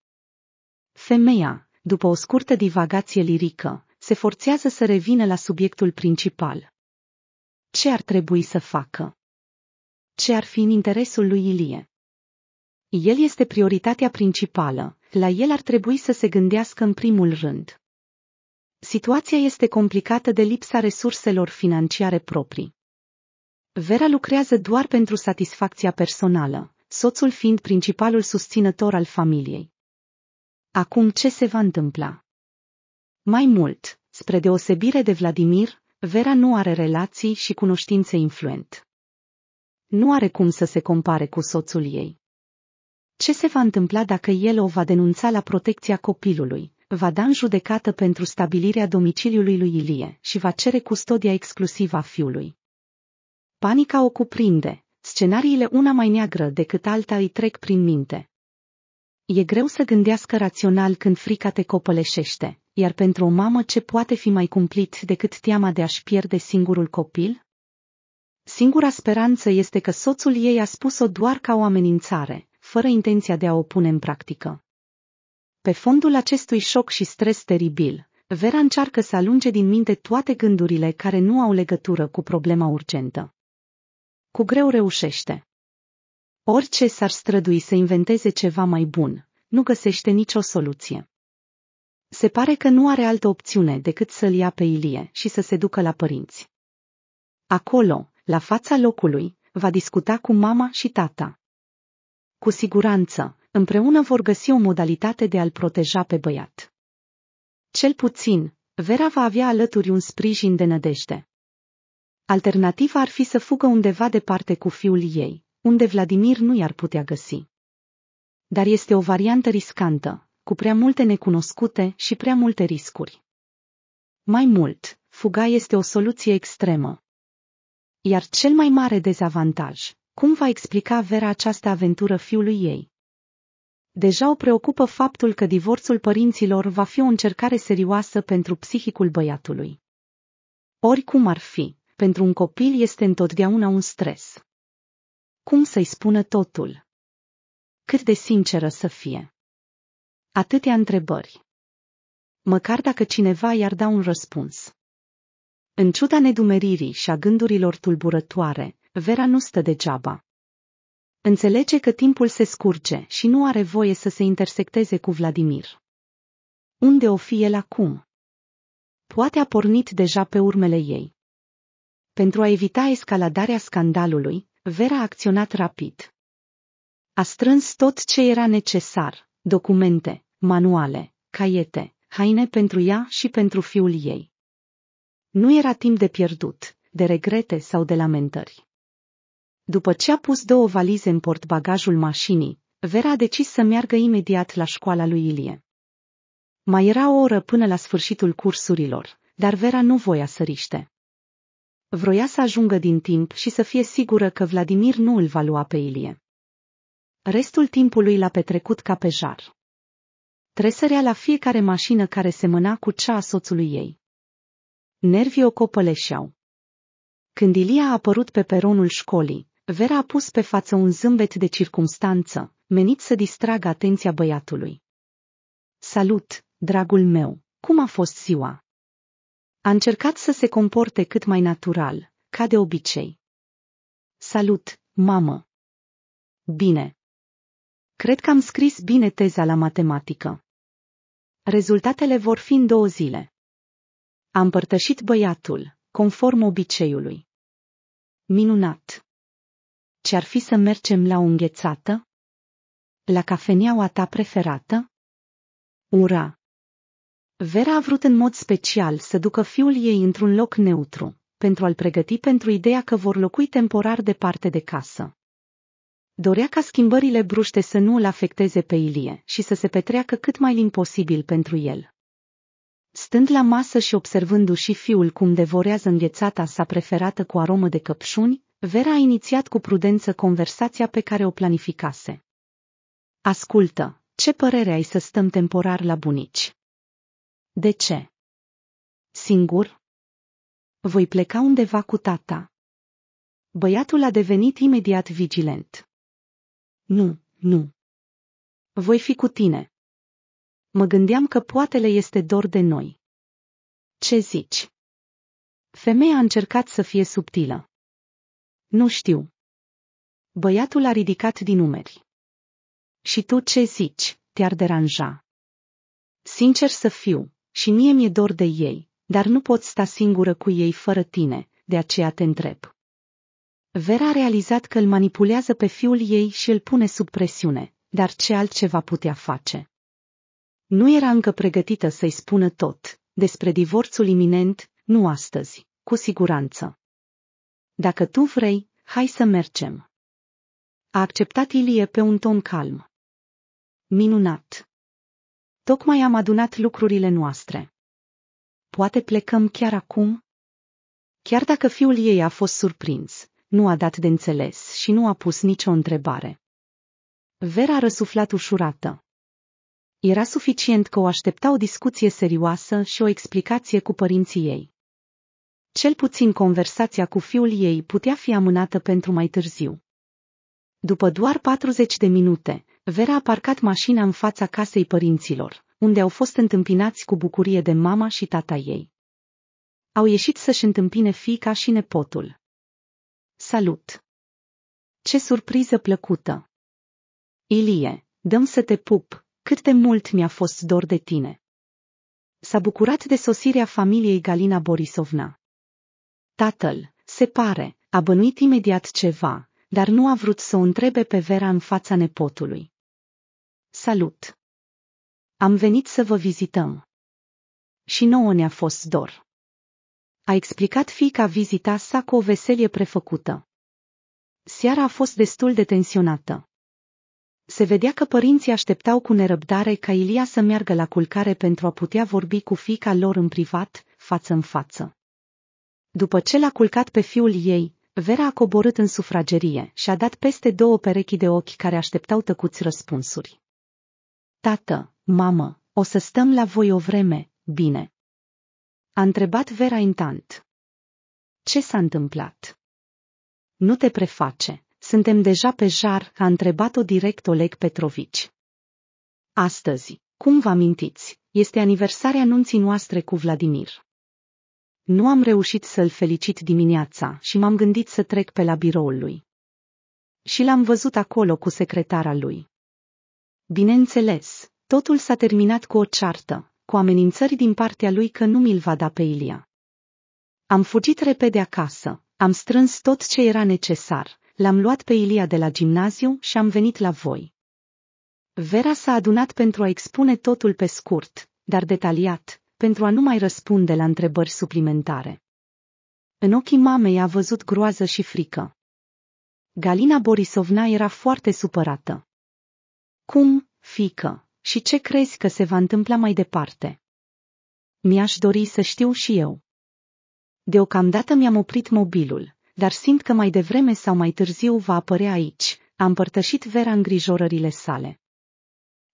Femeia, după o scurtă divagație lirică, se forțează să revină la subiectul principal. Ce ar trebui să facă? Ce ar fi în interesul lui Ilie? El este prioritatea principală, la el ar trebui să se gândească în primul rând. Situația este complicată de lipsa resurselor financiare proprii. Vera lucrează doar pentru satisfacția personală, soțul fiind principalul susținător al familiei. Acum ce se va întâmpla? Mai mult, spre deosebire de Vladimir, Vera nu are relații și cunoștințe influent nu are cum să se compare cu soțul ei. Ce se va întâmpla dacă el o va denunța la protecția copilului, va da în judecată pentru stabilirea domiciliului lui Ilie și va cere custodia exclusivă a fiului. Panica o cuprinde, scenariile una mai neagră decât alta îi trec prin minte. E greu să gândească rațional când frica te copăleșește, iar pentru o mamă ce poate fi mai cumplit decât teama de a-și pierde singurul copil? Singura speranță este că soțul ei a spus-o doar ca o amenințare, fără intenția de a o pune în practică. Pe fondul acestui șoc și stres teribil, Vera încearcă să alunge din minte toate gândurile care nu au legătură cu problema urgentă. Cu greu reușește. Orice s-ar strădui să inventeze ceva mai bun, nu găsește nicio soluție. Se pare că nu are altă opțiune decât să-l ia pe Ilie și să se ducă la părinți. Acolo, la fața locului, va discuta cu mama și tata. Cu siguranță, împreună vor găsi o modalitate de a-l proteja pe băiat. Cel puțin, Vera va avea alături un sprijin de nădejde. Alternativa ar fi să fugă undeva departe cu fiul ei, unde Vladimir nu i-ar putea găsi. Dar este o variantă riscantă, cu prea multe necunoscute și prea multe riscuri. Mai mult, fuga este o soluție extremă, iar cel mai mare dezavantaj, cum va explica Vera această aventură fiului ei? Deja o preocupă faptul că divorțul părinților va fi o încercare serioasă pentru psihicul băiatului. Oricum ar fi, pentru un copil este întotdeauna un stres. Cum să-i spună totul? Cât de sinceră să fie? Atâtea întrebări. Măcar dacă cineva i-ar da un răspuns. În ciuda nedumeririi și a gândurilor tulburătoare, Vera nu stă degeaba. Înțelege că timpul se scurge și nu are voie să se intersecteze cu Vladimir. Unde o fi el acum? Poate a pornit deja pe urmele ei. Pentru a evita escaladarea scandalului, Vera a acționat rapid. A strâns tot ce era necesar, documente, manuale, caiete, haine pentru ea și pentru fiul ei. Nu era timp de pierdut, de regrete sau de lamentări. După ce a pus două valize în portbagajul mașinii, Vera a decis să meargă imediat la școala lui Ilie. Mai era o oră până la sfârșitul cursurilor, dar Vera nu voia să riște. Vroia să ajungă din timp și să fie sigură că Vladimir nu îl va lua pe Ilie. Restul timpului l-a petrecut ca pe jar. Tresărea la fiecare mașină care semăna cu cea a soțului ei. Nervii o copăleșeau. Când Ilia a apărut pe peronul școlii, Vera a pus pe față un zâmbet de circumstanță, menit să distragă atenția băiatului. Salut, dragul meu, cum a fost ziua? A încercat să se comporte cât mai natural, ca de obicei. Salut, mamă! Bine! Cred că am scris bine teza la matematică. Rezultatele vor fi în două zile. A împărtășit băiatul, conform obiceiului. Minunat! Ce-ar fi să mergem la o înghețată? La cafeneaua ta preferată? Ura! Vera a vrut în mod special să ducă fiul ei într-un loc neutru, pentru a-l pregăti pentru ideea că vor locui temporar departe de casă. Dorea ca schimbările bruște să nu îl afecteze pe Ilie și să se petreacă cât mai imposibil pentru el. Stând la masă și observându-și fiul cum devorează înghețata sa preferată cu aromă de căpșuni, Vera a inițiat cu prudență conversația pe care o planificase. Ascultă, ce părere ai să stăm temporar la bunici? De ce? Singur? Voi pleca undeva cu tata. Băiatul a devenit imediat vigilent. Nu, nu. Voi fi cu tine. Mă gândeam că poate le este dor de noi. Ce zici? Femeia a încercat să fie subtilă. Nu știu. Băiatul a ridicat din umeri. Și tu ce zici? Te-ar deranja. Sincer să fiu, și mie mi-e dor de ei, dar nu pot sta singură cu ei fără tine, de aceea te întreb. Vera a realizat că îl manipulează pe fiul ei și îl pune sub presiune, dar ce altceva putea face? Nu era încă pregătită să-i spună tot, despre divorțul iminent, nu astăzi, cu siguranță. Dacă tu vrei, hai să mergem. A acceptat Ilie pe un ton calm. Minunat! Tocmai am adunat lucrurile noastre. Poate plecăm chiar acum? Chiar dacă fiul ei a fost surprins, nu a dat de înțeles și nu a pus nicio întrebare. Vera a răsuflat ușurată. Era suficient că o aștepta o discuție serioasă și o explicație cu părinții ei. Cel puțin conversația cu fiul ei putea fi amânată pentru mai târziu. După doar 40 de minute, Vera a parcat mașina în fața casei părinților, unde au fost întâmpinați cu bucurie de mama și tata ei. Au ieșit să-și întâmpine fica și nepotul. Salut! Ce surpriză plăcută! Ilie, dăm să te pup, cât de mult mi-a fost dor de tine. S-a bucurat de sosirea familiei Galina Borisovna. Tatăl, se pare, a bănuit imediat ceva, dar nu a vrut să o întrebe pe Vera în fața nepotului. Salut! Am venit să vă vizităm. Și nouă ne-a fost dor. A explicat fiica vizita sa cu o veselie prefăcută. Seara a fost destul de tensionată. Se vedea că părinții așteptau cu nerăbdare ca Ilia să meargă la culcare pentru a putea vorbi cu fica lor în privat, față în față. După ce l-a culcat pe fiul ei, Vera a coborât în sufragerie și a dat peste două perechi de ochi care așteptau tăcuți răspunsuri. Tată, mamă, o să stăm la voi o vreme, bine. A întrebat Vera intant. Ce s-a întâmplat? Nu te preface, suntem deja pe jar, a întrebat-o direct Oleg Petrovici. Astăzi, cum vă amintiți, este aniversarea nunții noastre cu Vladimir. Nu am reușit să-l felicit dimineața și m-am gândit să trec pe la biroul lui. Și l-am văzut acolo cu secretara lui. Bineînțeles, totul s-a terminat cu o ceartă, cu amenințări din partea lui că nu mi-l va da pe Ilia. Am fugit repede acasă, am strâns tot ce era necesar, L-am luat pe Ilia de la gimnaziu și am venit la voi. Vera s-a adunat pentru a expune totul pe scurt, dar detaliat, pentru a nu mai răspunde la întrebări suplimentare. În ochii mamei a văzut groază și frică. Galina Borisovna era foarte supărată. Cum, fică, și ce crezi că se va întâmpla mai departe? Mi-aș dori să știu și eu. Deocamdată mi-am oprit mobilul, dar simt că mai devreme sau mai târziu va apărea aici, a împărtășit Vera îngrijorările sale.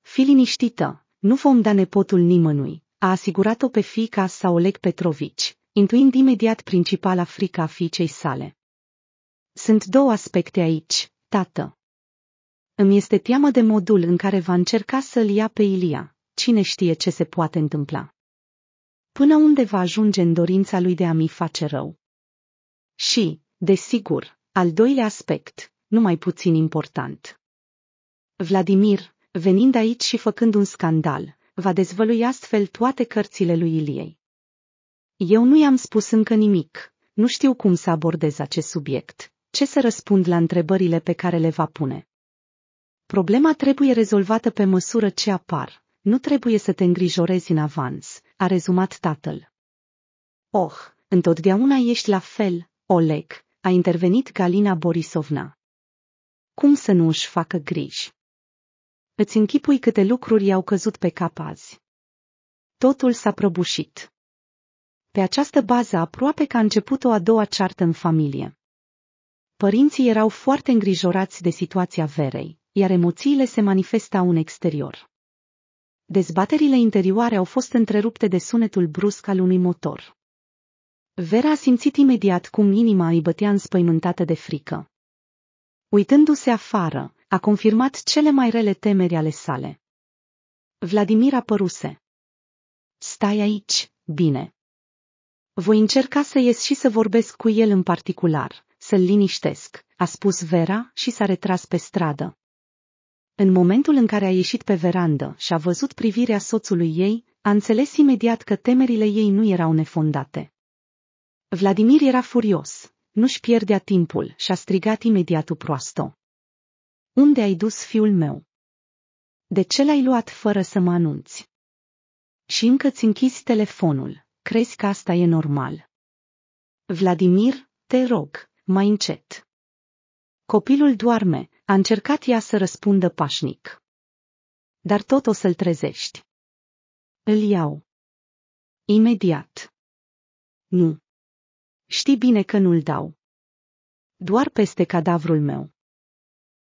Fi liniștită, nu vom da nepotul nimănui, a asigurat-o pe fiica sa Oleg Petrovici, intuind imediat principala frică a fiicei sale. Sunt două aspecte aici, tată. Îmi este teamă de modul în care va încerca să-l ia pe Ilia, cine știe ce se poate întâmpla. Până unde va ajunge în dorința lui de a mi face rău. Și, Desigur, al doilea aspect, nu mai puțin important. Vladimir, venind aici și făcând un scandal, va dezvălui astfel toate cărțile lui Iliei. Eu nu i-am spus încă nimic, nu știu cum să abordez acest subiect, ce să răspund la întrebările pe care le va pune. Problema trebuie rezolvată pe măsură ce apar, nu trebuie să te îngrijorezi în avans, a rezumat tatăl. Oh, întotdeauna ești la fel, Oleg, a intervenit Galina Borisovna. Cum să nu își facă griji? Îți închipui câte lucruri i-au căzut pe cap azi. Totul s-a prăbușit. Pe această bază aproape că a început o a doua ceartă în familie. Părinții erau foarte îngrijorați de situația Verei, iar emoțiile se manifestau în exterior. Dezbaterile interioare au fost întrerupte de sunetul brusc al unui motor. Vera a simțit imediat cum inima îi bătea înspăimântată de frică. Uitându-se afară, a confirmat cele mai rele temeri ale sale. Vladimir apăruse. Stai aici, bine. Voi încerca să ies și să vorbesc cu el în particular, să-l liniștesc, a spus Vera și s-a retras pe stradă. În momentul în care a ieșit pe verandă și a văzut privirea soțului ei, a înțeles imediat că temerile ei nu erau nefondate. Vladimir era furios, nu-și pierdea timpul și a strigat imediat proasto. Unde ai dus fiul meu? De ce l-ai luat fără să mă anunți? Și încă ți închizi telefonul, crezi că asta e normal? Vladimir, te rog, mai încet. Copilul doarme, a încercat ea să răspundă pașnic. Dar tot o să-l trezești. Îl iau. Imediat. Nu. Știi bine că nu-l dau. Doar peste cadavrul meu.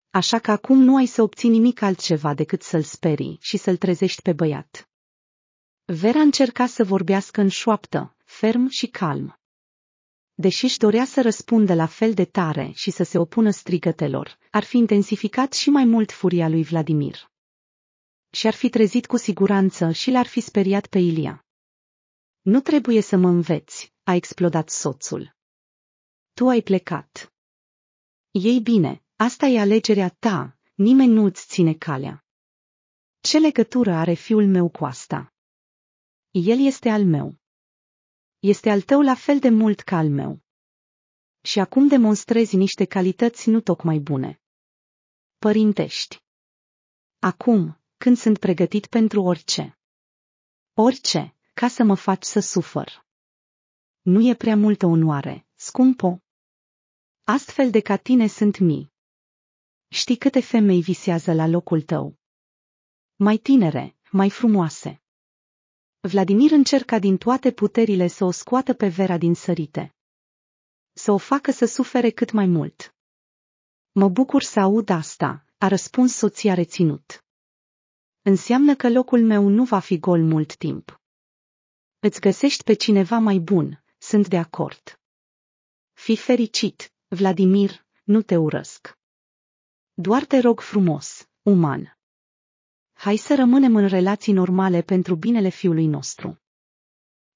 Așa că acum nu ai să obții nimic altceva decât să-l sperii și să-l trezești pe băiat. Vera încerca să vorbească în șoaptă, ferm și calm. Deși își dorea să răspundă la fel de tare și să se opună strigătelor, ar fi intensificat și mai mult furia lui Vladimir. Și ar fi trezit cu siguranță și l-ar fi speriat pe Ilia. Nu trebuie să mă înveți, a explodat soțul. Tu ai plecat. Ei bine, asta e alegerea ta, nimeni nu îți ține calea. Ce legătură are fiul meu cu asta? El este al meu. Este al tău la fel de mult ca al meu. Și acum demonstrezi niște calități nu tocmai bune. Părintești. Acum, când sunt pregătit pentru orice. Orice, ca să mă faci să sufăr nu e prea multă onoare, scumpo. Astfel de ca tine sunt mii. Știi câte femei visează la locul tău. Mai tinere, mai frumoase. Vladimir încerca din toate puterile să o scoată pe Vera din sărite. Să o facă să sufere cât mai mult. Mă bucur să aud asta, a răspuns soția reținut. Înseamnă că locul meu nu va fi gol mult timp. Îți găsești pe cineva mai bun, sunt de acord. Fi fericit, Vladimir, nu te urăsc. Doar te rog frumos, uman. Hai să rămânem în relații normale pentru binele fiului nostru.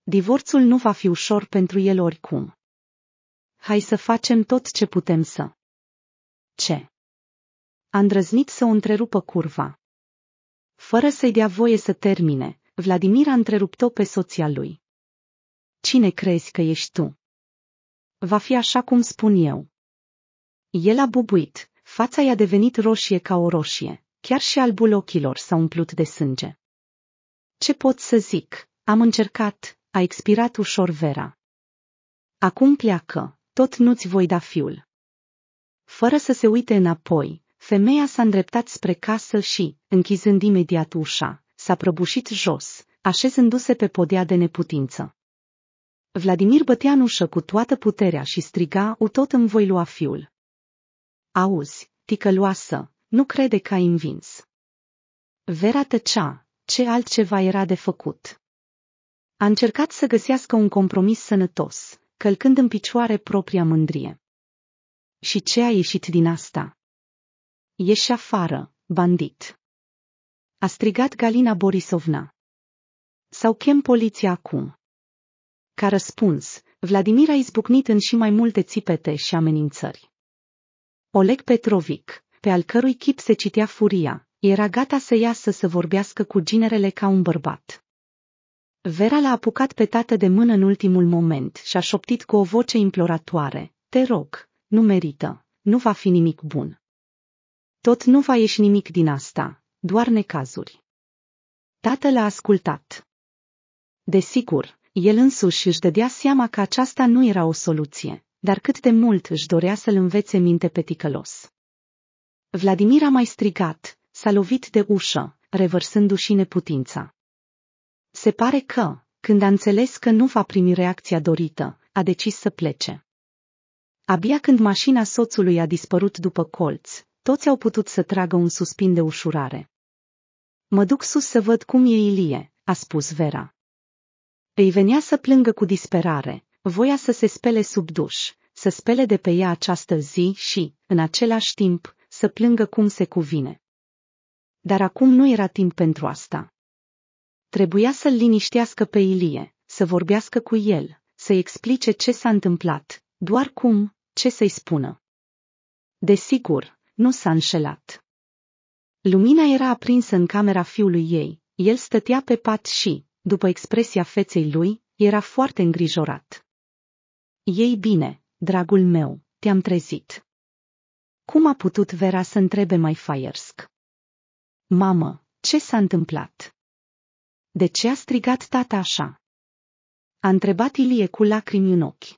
Divorțul nu va fi ușor pentru el oricum. Hai să facem tot ce putem să. Ce? A îndrăznit să o întrerupă curva. Fără să-i dea voie să termine, Vladimir a întrerupt-o pe soția lui. Cine crezi că ești tu? Va fi așa cum spun eu. El a bubuit, fața i-a devenit roșie ca o roșie, chiar și albul ochilor s-a umplut de sânge. Ce pot să zic? Am încercat, a expirat ușor Vera. Acum pleacă, tot nu-ți voi da fiul. Fără să se uite înapoi, femeia s-a îndreptat spre casă și, închizând imediat ușa, s-a prăbușit jos, așezându-se pe podea de neputință. Vladimir bătea în ușă cu toată puterea și striga, u tot îmi voi lua fiul. Auzi, ticăloasă, nu crede că ai învins. Vera tăcea, ce altceva era de făcut. A încercat să găsească un compromis sănătos, călcând în picioare propria mândrie. Și ce a ieșit din asta? Ieși afară, bandit! A strigat Galina Borisovna. Sau chem poliția acum. Ca răspuns, Vladimir a izbucnit în și mai multe țipete și amenințări. Oleg Petrovic, pe al cărui chip se citea furia, era gata să iasă să vorbească cu ginerele ca un bărbat. Vera l-a apucat pe tată de mână în ultimul moment și a șoptit cu o voce imploratoare, Te rog, nu merită, nu va fi nimic bun. Tot nu va ieși nimic din asta, doar necazuri. Tatăl a ascultat. Desigur, el însuși își dădea seama că aceasta nu era o soluție, dar cât de mult își dorea să-l învețe minte pe ticălos. Vladimir a mai strigat, s-a lovit de ușă, revărsându-și neputința. Se pare că, când a înțeles că nu va primi reacția dorită, a decis să plece. Abia când mașina soțului a dispărut după colț, toți au putut să tragă un suspin de ușurare. Mă duc sus să văd cum e Ilie, a spus Vera. Îi venea să plângă cu disperare, voia să se spele sub duș, să spele de pe ea această zi și, în același timp, să plângă cum se cuvine. Dar acum nu era timp pentru asta. Trebuia să-l liniștească pe Ilie, să vorbească cu el, să-i explice ce s-a întâmplat, doar cum, ce să-i spună. Desigur, nu s-a înșelat. Lumina era aprinsă în camera fiului ei, el stătea pe pat și, după expresia feței lui, era foarte îngrijorat. Ei bine, dragul meu, te-am trezit. Cum a putut Vera să întrebe mai faiersc? Mamă, ce s-a întâmplat? De ce a strigat tata așa? A întrebat Ilie cu lacrimi în ochi.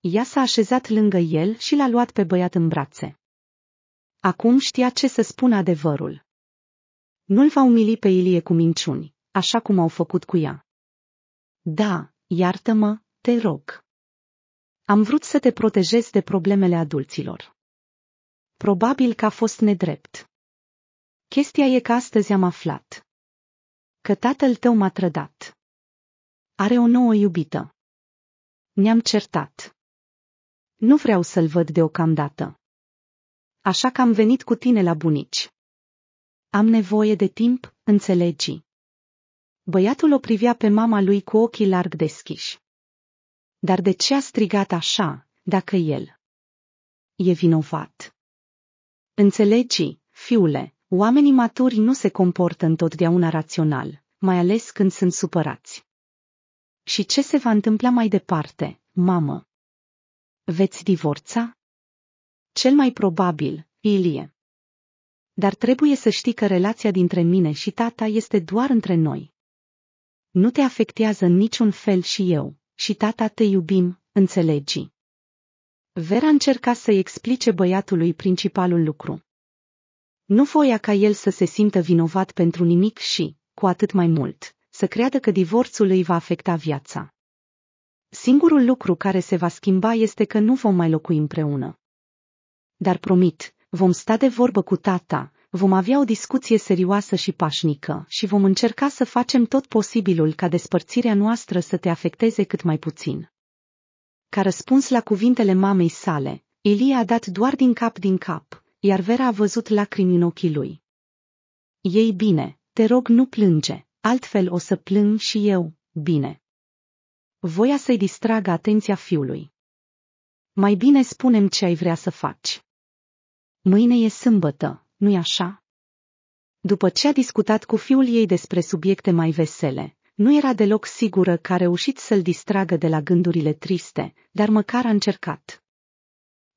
Ea s-a așezat lângă el și l-a luat pe băiat în brațe. Acum știa ce să spună adevărul. Nu-l va umili pe Ilie cu minciuni, așa cum au făcut cu ea. Da, iartă-mă, te rog. Am vrut să te protejez de problemele adulților. Probabil că a fost nedrept. Chestia e că astăzi am aflat. Că tatăl tău m-a trădat. Are o nouă iubită. Ne-am certat. Nu vreau să-l văd deocamdată. Așa că am venit cu tine la bunici. Am nevoie de timp, înțelegi. Băiatul o privea pe mama lui cu ochii larg deschiși. Dar de ce a strigat așa, dacă el e vinovat? Înțelegi, fiule, oamenii maturi nu se comportă întotdeauna rațional, mai ales când sunt supărați. Și ce se va întâmpla mai departe, mamă? Veți divorța? Cel mai probabil, Ilie. Dar trebuie să știi că relația dintre mine și tata este doar între noi, nu te afectează în niciun fel și eu, și tata te iubim, înțelegi. Vera încerca să-i explice băiatului principalul lucru. Nu voia ca el să se simtă vinovat pentru nimic și, cu atât mai mult, să creadă că divorțul îi va afecta viața. Singurul lucru care se va schimba este că nu vom mai locui împreună. Dar promit, vom sta de vorbă cu tata, vom avea o discuție serioasă și pașnică și vom încerca să facem tot posibilul ca despărțirea noastră să te afecteze cât mai puțin. Ca răspuns la cuvintele mamei sale, Ilie a dat doar din cap din cap, iar Vera a văzut lacrimi în ochii lui. Ei bine, te rog nu plânge, altfel o să plâng și eu, bine. Voia să-i distragă atenția fiului. Mai bine spunem ce ai vrea să faci. Mâine e sâmbătă, nu-i așa? După ce a discutat cu fiul ei despre subiecte mai vesele, nu era deloc sigură că a reușit să-l distragă de la gândurile triste, dar măcar a încercat.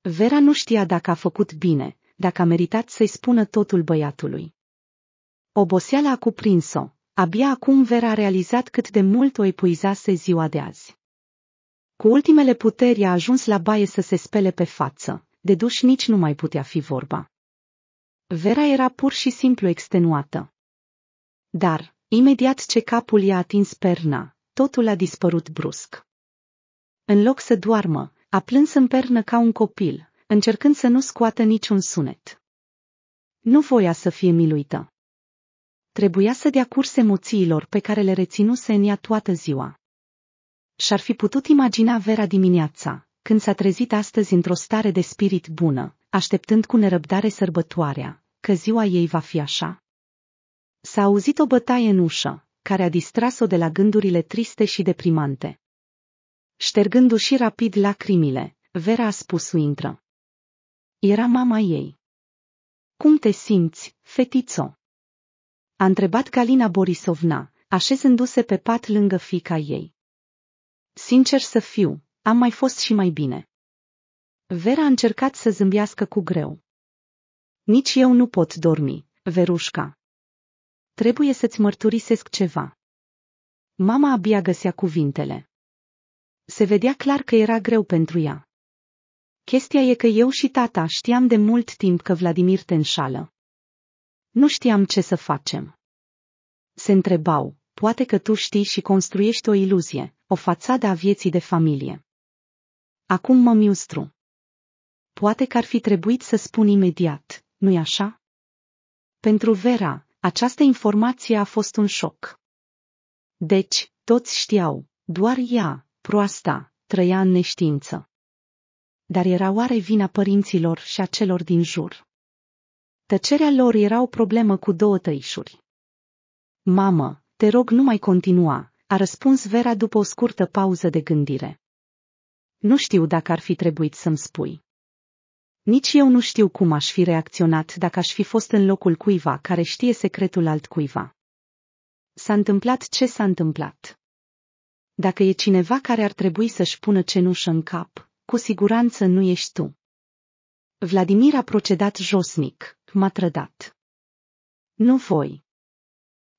Vera nu știa dacă a făcut bine, dacă a meritat să-i spună totul băiatului. Oboseala a cuprins-o. Abia acum Vera a realizat cât de mult o epuizase ziua de azi. Cu ultimele puteri a ajuns la baie să se spele pe față, de duș nici nu mai putea fi vorba. Vera era pur și simplu extenuată. Dar, imediat ce capul i-a atins perna, totul a dispărut brusc. În loc să doarmă, a plâns în pernă ca un copil, încercând să nu scoată niciun sunet. Nu voia să fie miluită. Trebuia să dea curs emoțiilor pe care le reținuse în ea toată ziua. Și-ar fi putut imagina Vera dimineața, când s-a trezit astăzi într-o stare de spirit bună, așteptând cu nerăbdare sărbătoarea, că ziua ei va fi așa. S-a auzit o bătaie în ușă, care a distras-o de la gândurile triste și deprimante. Ștergându-și rapid lacrimile, Vera a spus intră. Era mama ei. Cum te simți, fetițo? A întrebat Galina Borisovna, așezându-se pe pat lângă fica ei. Sincer să fiu, am mai fost și mai bine. Vera a încercat să zâmbească cu greu. Nici eu nu pot dormi, Verușca. Trebuie să-ți mărturisesc ceva. Mama abia găsea cuvintele. Se vedea clar că era greu pentru ea. Chestia e că eu și tata știam de mult timp că Vladimir te înșală. Nu știam ce să facem. Se întrebau, poate că tu știi și construiești o iluzie, o fațadă a vieții de familie. Acum mă miustru. Poate că ar fi trebuit să spun imediat, nu-i așa? Pentru Vera, această informație a fost un șoc. Deci, toți știau, doar ea, proasta, trăia în neștiință. Dar era oare vina părinților și a celor din jur? Tăcerea lor era o problemă cu două tăișuri. Mamă, te rog nu mai continua, a răspuns Vera după o scurtă pauză de gândire. Nu știu dacă ar fi trebuit să-mi spui. Nici eu nu știu cum aș fi reacționat dacă aș fi fost în locul cuiva care știe secretul altcuiva. S-a întâmplat ce s-a întâmplat. Dacă e cineva care ar trebui să-și pună cenușă în cap, cu siguranță nu ești tu. Vladimir a procedat josnic, m-a trădat. Nu voi.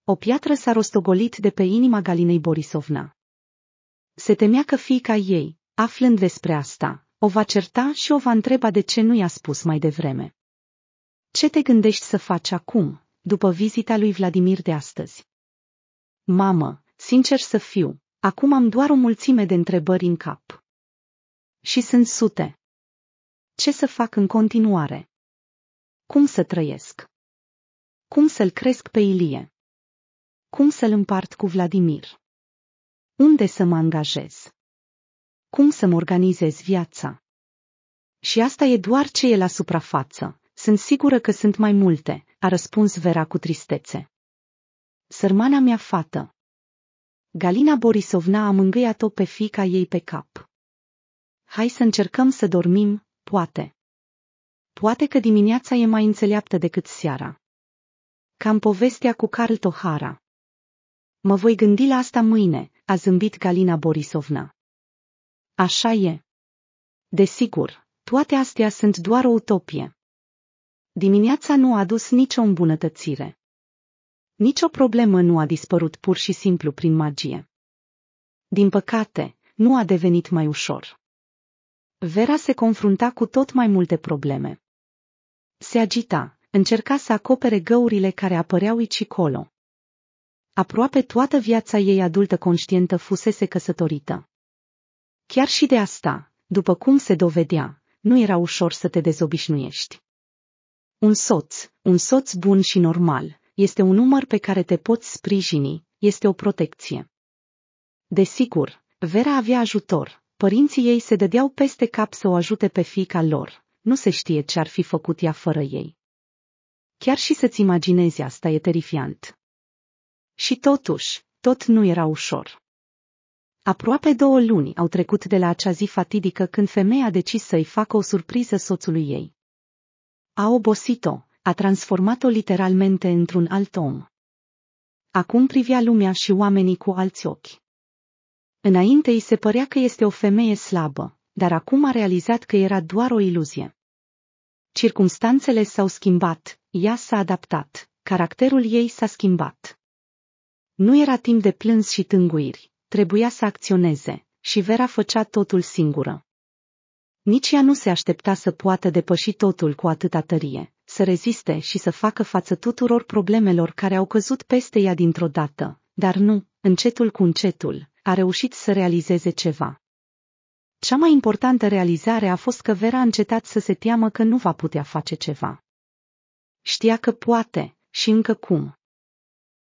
O piatră s-a rostogolit de pe inima Galinei Borisovna. Se temea că fiica ei, Aflând despre asta, o va certa și o va întreba de ce nu i-a spus mai devreme. Ce te gândești să faci acum, după vizita lui Vladimir de astăzi? Mamă, sincer să fiu, acum am doar o mulțime de întrebări în cap. Și sunt sute. Ce să fac în continuare? Cum să trăiesc? Cum să-l cresc pe Ilie? Cum să-l împart cu Vladimir? Unde să mă angajez? cum să-mi organizez viața. Și asta e doar ce e la suprafață. Sunt sigură că sunt mai multe, a răspuns Vera cu tristețe. Sărmana mea fată. Galina Borisovna a mângâiat-o pe fica ei pe cap. Hai să încercăm să dormim, poate. Poate că dimineața e mai înțeleaptă decât seara. Cam povestea cu Carl Tohara. Mă voi gândi la asta mâine, a zâmbit Galina Borisovna. Așa e. Desigur, toate astea sunt doar o utopie. Dimineața nu a adus nicio îmbunătățire. Nicio problemă nu a dispărut pur și simplu prin magie. Din păcate, nu a devenit mai ușor. Vera se confrunta cu tot mai multe probleme. Se agita, încerca să acopere găurile care apăreau aici colo. Aproape toată viața ei adultă conștientă fusese căsătorită. Chiar și de asta, după cum se dovedea, nu era ușor să te dezobișnuiești. Un soț, un soț bun și normal, este un număr pe care te poți sprijini, este o protecție. Desigur, Vera avea ajutor, părinții ei se dădeau peste cap să o ajute pe fiica lor, nu se știe ce ar fi făcut ea fără ei. Chiar și să-ți imaginezi asta e terifiant. Și totuși, tot nu era ușor. Aproape două luni au trecut de la acea zi fatidică când femeia a decis să-i facă o surpriză soțului ei. A obosit-o, a transformat-o literalmente într-un alt om. Acum privea lumea și oamenii cu alți ochi. Înainte îi se părea că este o femeie slabă, dar acum a realizat că era doar o iluzie. Circumstanțele s-au schimbat, ea s-a adaptat, caracterul ei s-a schimbat. Nu era timp de plâns și tânguiri, Trebuia să acționeze și Vera făcea totul singură. Nici ea nu se aștepta să poată depăși totul cu atâta tărie, să reziste și să facă față tuturor problemelor care au căzut peste ea dintr-o dată, dar nu, încetul cu încetul, a reușit să realizeze ceva. Cea mai importantă realizare a fost că Vera a încetat să se teamă că nu va putea face ceva. Știa că poate, și încă cum.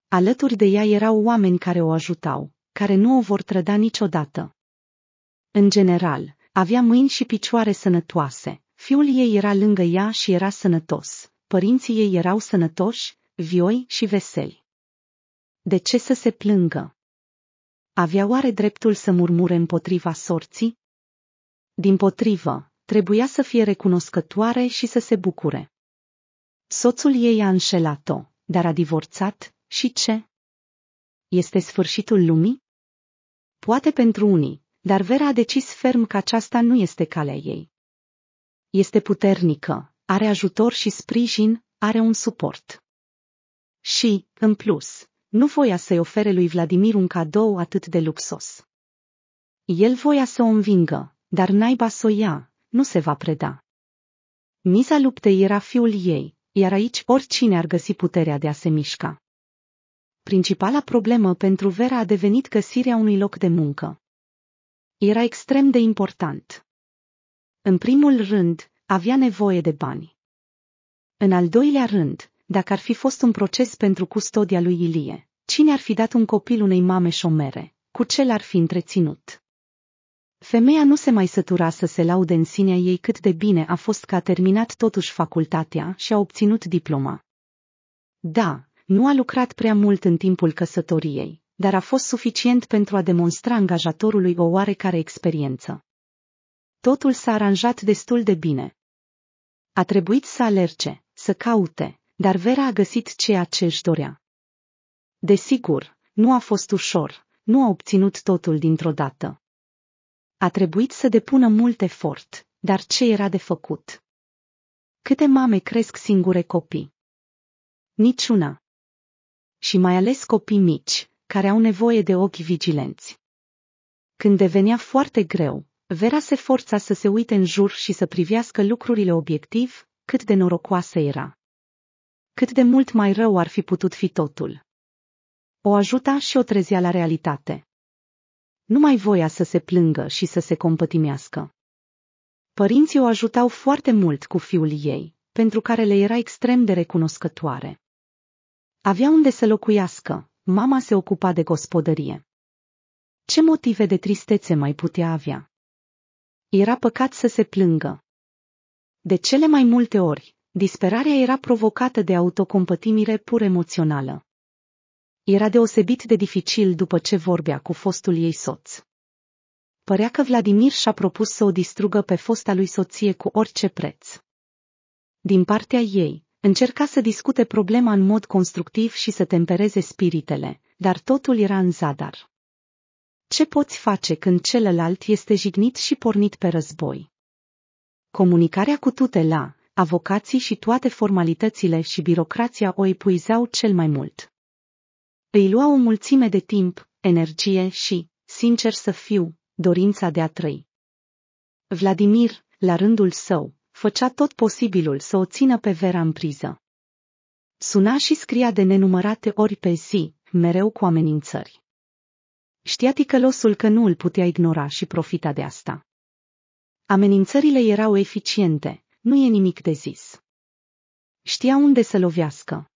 Alături de ea erau oameni care o ajutau, care nu o vor trăda niciodată. În general, avea mâini și picioare sănătoase, fiul ei era lângă ea și era sănătos, părinții ei erau sănătoși, vioi și veseli. De ce să se plângă? Avea oare dreptul să murmure împotriva sorții? Din potrivă, trebuia să fie recunoscătoare și să se bucure. Soțul ei a înșelat-o, dar a divorțat, și ce? Este sfârșitul lumii? Poate pentru unii, dar Vera a decis ferm că aceasta nu este calea ei. Este puternică, are ajutor și sprijin, are un suport. Și, în plus, nu voia să-i ofere lui Vladimir un cadou atât de luxos. El voia să o învingă, dar naiba să o ia, nu se va preda. Miza luptei era fiul ei, iar aici oricine ar găsi puterea de a se mișca principala problemă pentru Vera a devenit găsirea unui loc de muncă. Era extrem de important. În primul rând, avea nevoie de bani. În al doilea rând, dacă ar fi fost un proces pentru custodia lui Ilie, cine ar fi dat un copil unei mame șomere, cu ce l-ar fi întreținut? Femeia nu se mai sătura să se laude în sinea ei cât de bine a fost că a terminat totuși facultatea și a obținut diploma. Da, nu a lucrat prea mult în timpul căsătoriei, dar a fost suficient pentru a demonstra angajatorului o oarecare experiență. Totul s-a aranjat destul de bine. A trebuit să alerge, să caute, dar Vera a găsit ceea ce își dorea. Desigur, nu a fost ușor, nu a obținut totul dintr-o dată. A trebuit să depună mult efort, dar ce era de făcut? Câte mame cresc singure copii? Niciuna și mai ales copii mici, care au nevoie de ochi vigilenți. Când devenea foarte greu, Vera se forța să se uite în jur și să privească lucrurile obiectiv, cât de norocoasă era. Cât de mult mai rău ar fi putut fi totul. O ajuta și o trezea la realitate. Nu mai voia să se plângă și să se compătimească. Părinții o ajutau foarte mult cu fiul ei, pentru care le era extrem de recunoscătoare. Avea unde să locuiască, mama se ocupa de gospodărie. Ce motive de tristețe mai putea avea? Era păcat să se plângă. De cele mai multe ori, disperarea era provocată de autocompătimire pur emoțională. Era deosebit de dificil după ce vorbea cu fostul ei soț. Părea că Vladimir și-a propus să o distrugă pe fosta lui soție cu orice preț. Din partea ei, Încerca să discute problema în mod constructiv și să tempereze spiritele, dar totul era în zadar. Ce poți face când celălalt este jignit și pornit pe război? Comunicarea cu tutela, avocații și toate formalitățile și birocrația o epuizau cel mai mult. Îi lua o mulțime de timp, energie și, sincer să fiu, dorința de a trăi. Vladimir, la rândul său, făcea tot posibilul să o țină pe Vera în priză. Suna și scria de nenumărate ori pe zi, mereu cu amenințări. Știa ticălosul că nu îl putea ignora și profita de asta. Amenințările erau eficiente, nu e nimic de zis. Știa unde să lovească.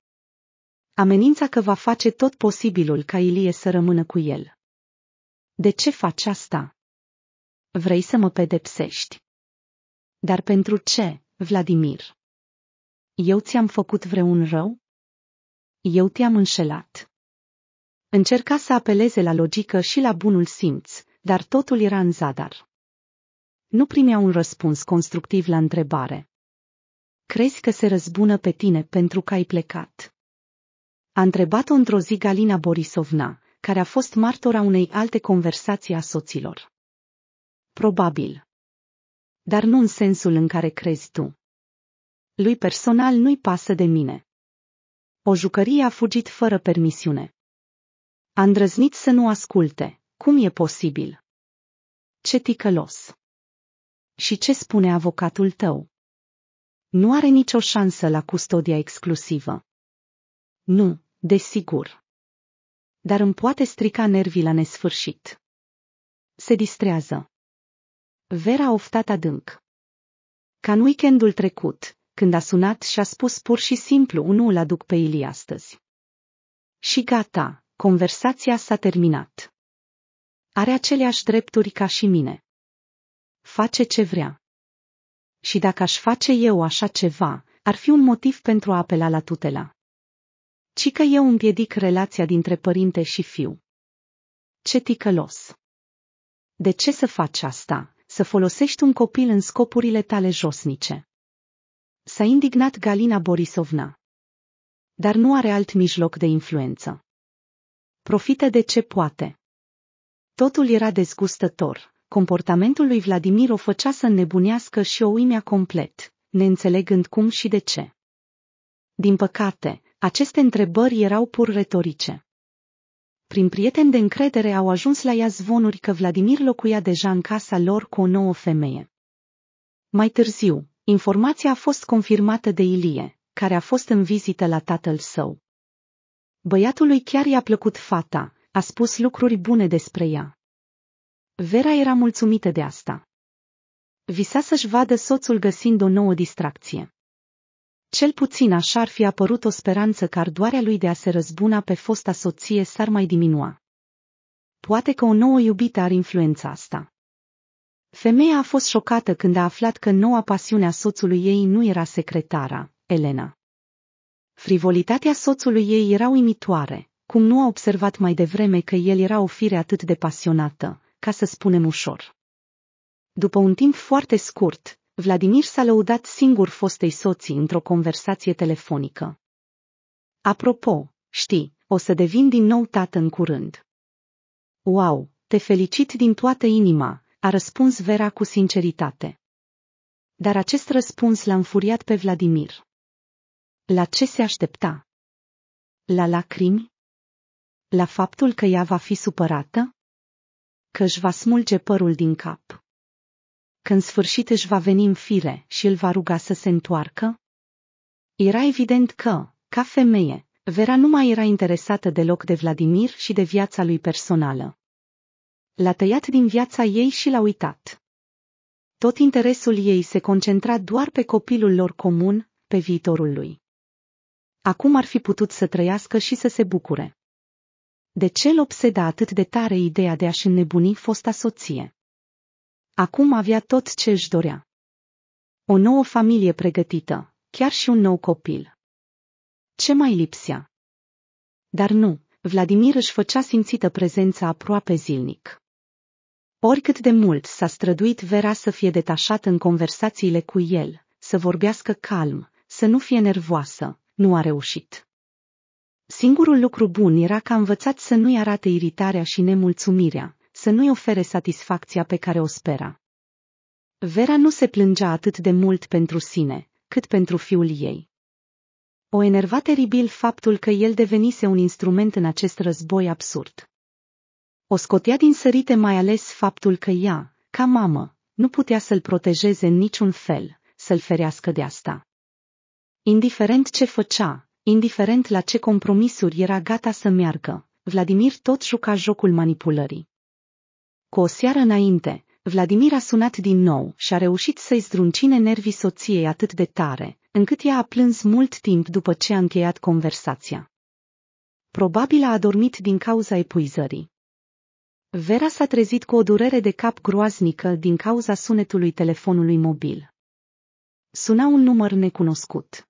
Amenința că va face tot posibilul ca Ilie să rămână cu el. De ce faci asta? Vrei să mă pedepsești? Dar pentru ce, Vladimir? Eu ți-am făcut vreun rău? Eu te-am înșelat. Încerca să apeleze la logică și la bunul simț, dar totul era în zadar. Nu primea un răspuns constructiv la întrebare. Crezi că se răzbună pe tine pentru că ai plecat? A întrebat-o într-o zi Galina Borisovna, care a fost martora unei alte conversații a soților. Probabil dar nu în sensul în care crezi tu. Lui personal nu-i pasă de mine. O jucărie a fugit fără permisiune. A îndrăznit să nu asculte. Cum e posibil? Ce ticălos! Și ce spune avocatul tău? Nu are nicio șansă la custodia exclusivă. Nu, desigur. Dar îmi poate strica nervii la nesfârșit. Se distrează. Vera a oftat adânc. Ca în weekendul trecut, când a sunat și a spus pur și simplu nu îl aduc pe Ilie astăzi. Și gata, conversația s-a terminat. Are aceleași drepturi ca și mine. Face ce vrea. Și dacă aș face eu așa ceva, ar fi un motiv pentru a apela la tutela. Ci că eu împiedic relația dintre părinte și fiu. Ce ticălos! De ce să faci asta, să folosești un copil în scopurile tale josnice. S-a indignat Galina Borisovna. Dar nu are alt mijloc de influență. Profită de ce poate. Totul era dezgustător. Comportamentul lui Vladimir o făcea să nebunească și o uimea complet, neînțelegând cum și de ce. Din păcate, aceste întrebări erau pur retorice prin prieteni de încredere au ajuns la ea zvonuri că Vladimir locuia deja în casa lor cu o nouă femeie. Mai târziu, informația a fost confirmată de Ilie, care a fost în vizită la tatăl său. Băiatului chiar i-a plăcut fata, a spus lucruri bune despre ea. Vera era mulțumită de asta. Visa să-și vadă soțul găsind o nouă distracție. Cel puțin așa ar fi apărut o speranță că ardoarea lui de a se răzbuna pe fosta soție s-ar mai diminua. Poate că o nouă iubită ar influența asta. Femeia a fost șocată când a aflat că noua pasiune a soțului ei nu era secretara, Elena. Frivolitatea soțului ei era uimitoare, cum nu a observat mai devreme că el era o fire atât de pasionată, ca să spunem ușor. După un timp foarte scurt, Vladimir s-a lăudat singur fostei soții într-o conversație telefonică. Apropo, știi, o să devin din nou tată în curând. Wow, te felicit din toată inima, a răspuns Vera cu sinceritate. Dar acest răspuns l-a înfuriat pe Vladimir. La ce se aștepta? La lacrimi? La faptul că ea va fi supărată? Că își va smulge părul din cap că în sfârșit își va veni în fire și îl va ruga să se întoarcă? Era evident că, ca femeie, Vera nu mai era interesată deloc de Vladimir și de viața lui personală. L-a tăiat din viața ei și l-a uitat. Tot interesul ei se concentra doar pe copilul lor comun, pe viitorul lui. Acum ar fi putut să trăiască și să se bucure. De ce l obseda atât de tare ideea de a-și înnebuni fosta soție? Acum avea tot ce își dorea. O nouă familie pregătită, chiar și un nou copil. Ce mai lipsea? Dar nu, Vladimir își făcea simțită prezența aproape zilnic. Oricât de mult s-a străduit Vera să fie detașată în conversațiile cu el, să vorbească calm, să nu fie nervoasă, nu a reușit. Singurul lucru bun era că a învățat să nu-i arate iritarea și nemulțumirea, să nu-i ofere satisfacția pe care o spera. Vera nu se plângea atât de mult pentru sine, cât pentru fiul ei. O enerva teribil faptul că el devenise un instrument în acest război absurd. O scotea din sărite mai ales faptul că ea, ca mamă, nu putea să-l protejeze în niciun fel, să-l ferească de asta. Indiferent ce făcea, indiferent la ce compromisuri era gata să meargă, Vladimir tot juca jocul manipulării. Cu o seară înainte, Vladimir a sunat din nou și a reușit să-i zdruncine nervii soției atât de tare, încât ea a plâns mult timp după ce a încheiat conversația. Probabil a adormit din cauza epuizării. Vera s-a trezit cu o durere de cap groaznică din cauza sunetului telefonului mobil. Suna un număr necunoscut.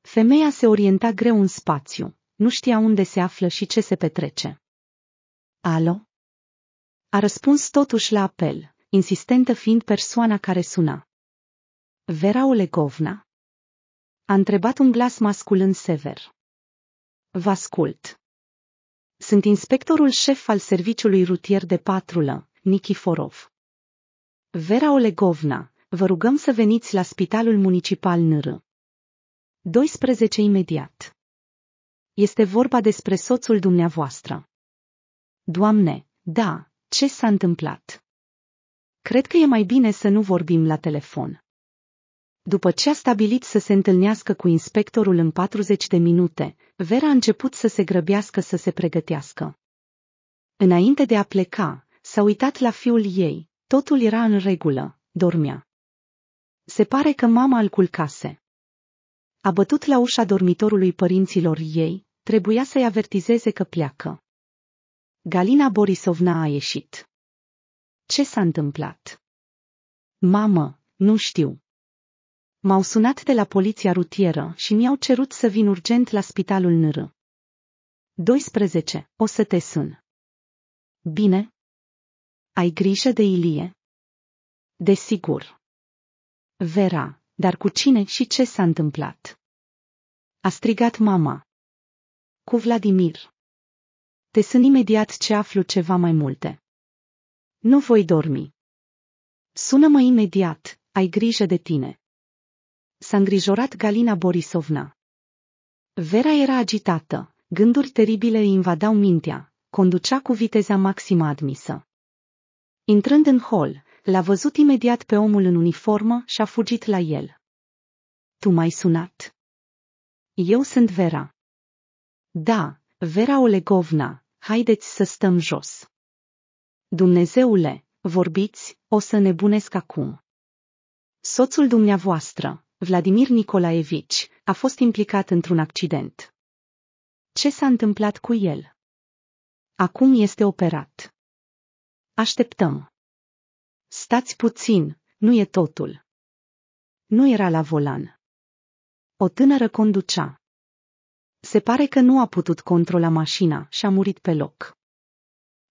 Femeia se orienta greu în spațiu, nu știa unde se află și ce se petrece. Alo? A răspuns totuși la apel, insistentă fiind persoana care suna. Vera Olegovna? A întrebat un glas masculin sever. Vă ascult. Sunt inspectorul șef al serviciului rutier de patrulă, Nikiforov. Vera Olegovna, vă rugăm să veniți la Spitalul Municipal Nr. 12 imediat. Este vorba despre soțul dumneavoastră. Doamne, da, ce s-a întâmplat? Cred că e mai bine să nu vorbim la telefon. După ce a stabilit să se întâlnească cu inspectorul în 40 de minute, Vera a început să se grăbească să se pregătească. Înainte de a pleca, s-a uitat la fiul ei. Totul era în regulă, dormea. Se pare că mama îl culcase. A bătut la ușa dormitorului părinților ei, trebuia să-i avertizeze că pleacă. Galina Borisovna a ieșit. Ce s-a întâmplat? Mamă, nu știu. M-au sunat de la poliția rutieră și mi-au cerut să vin urgent la spitalul NR. 12. O să te sun. Bine? Ai grijă de Ilie? Desigur. Vera, dar cu cine și ce s-a întâmplat? A strigat mama. Cu Vladimir. Te sunt imediat ce aflu ceva mai multe. Nu voi dormi. Sună-mă imediat, ai grijă de tine. S-a îngrijorat Galina Borisovna. Vera era agitată, gânduri teribile îi invadau mintea, conducea cu viteza maximă admisă. Intrând în hol, l-a văzut imediat pe omul în uniformă și a fugit la el. Tu m-ai sunat? Eu sunt Vera. Da, Vera Olegovna, haideți să stăm jos. Dumnezeule, vorbiți, o să nebunesc acum. Soțul dumneavoastră, Vladimir Nicolaevici, a fost implicat într-un accident. Ce s-a întâmplat cu el? Acum este operat. Așteptăm. Stați puțin, nu e totul. Nu era la volan. O tânără conducea. Se pare că nu a putut controla mașina și a murit pe loc.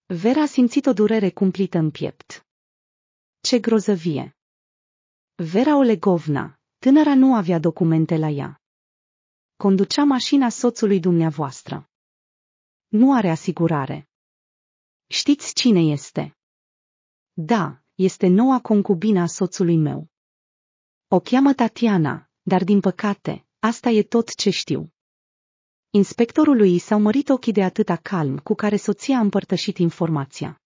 Vera a simțit o durere cumplită în piept. Ce grozăvie! Vera Olegovna, tânăra nu avea documente la ea. Conducea mașina soțului dumneavoastră. Nu are asigurare. Știți cine este? Da, este noua concubina a soțului meu. O cheamă Tatiana, dar din păcate, asta e tot ce știu. Inspectorului i s-au mărit ochii de atâta calm cu care soția a împărtășit informația.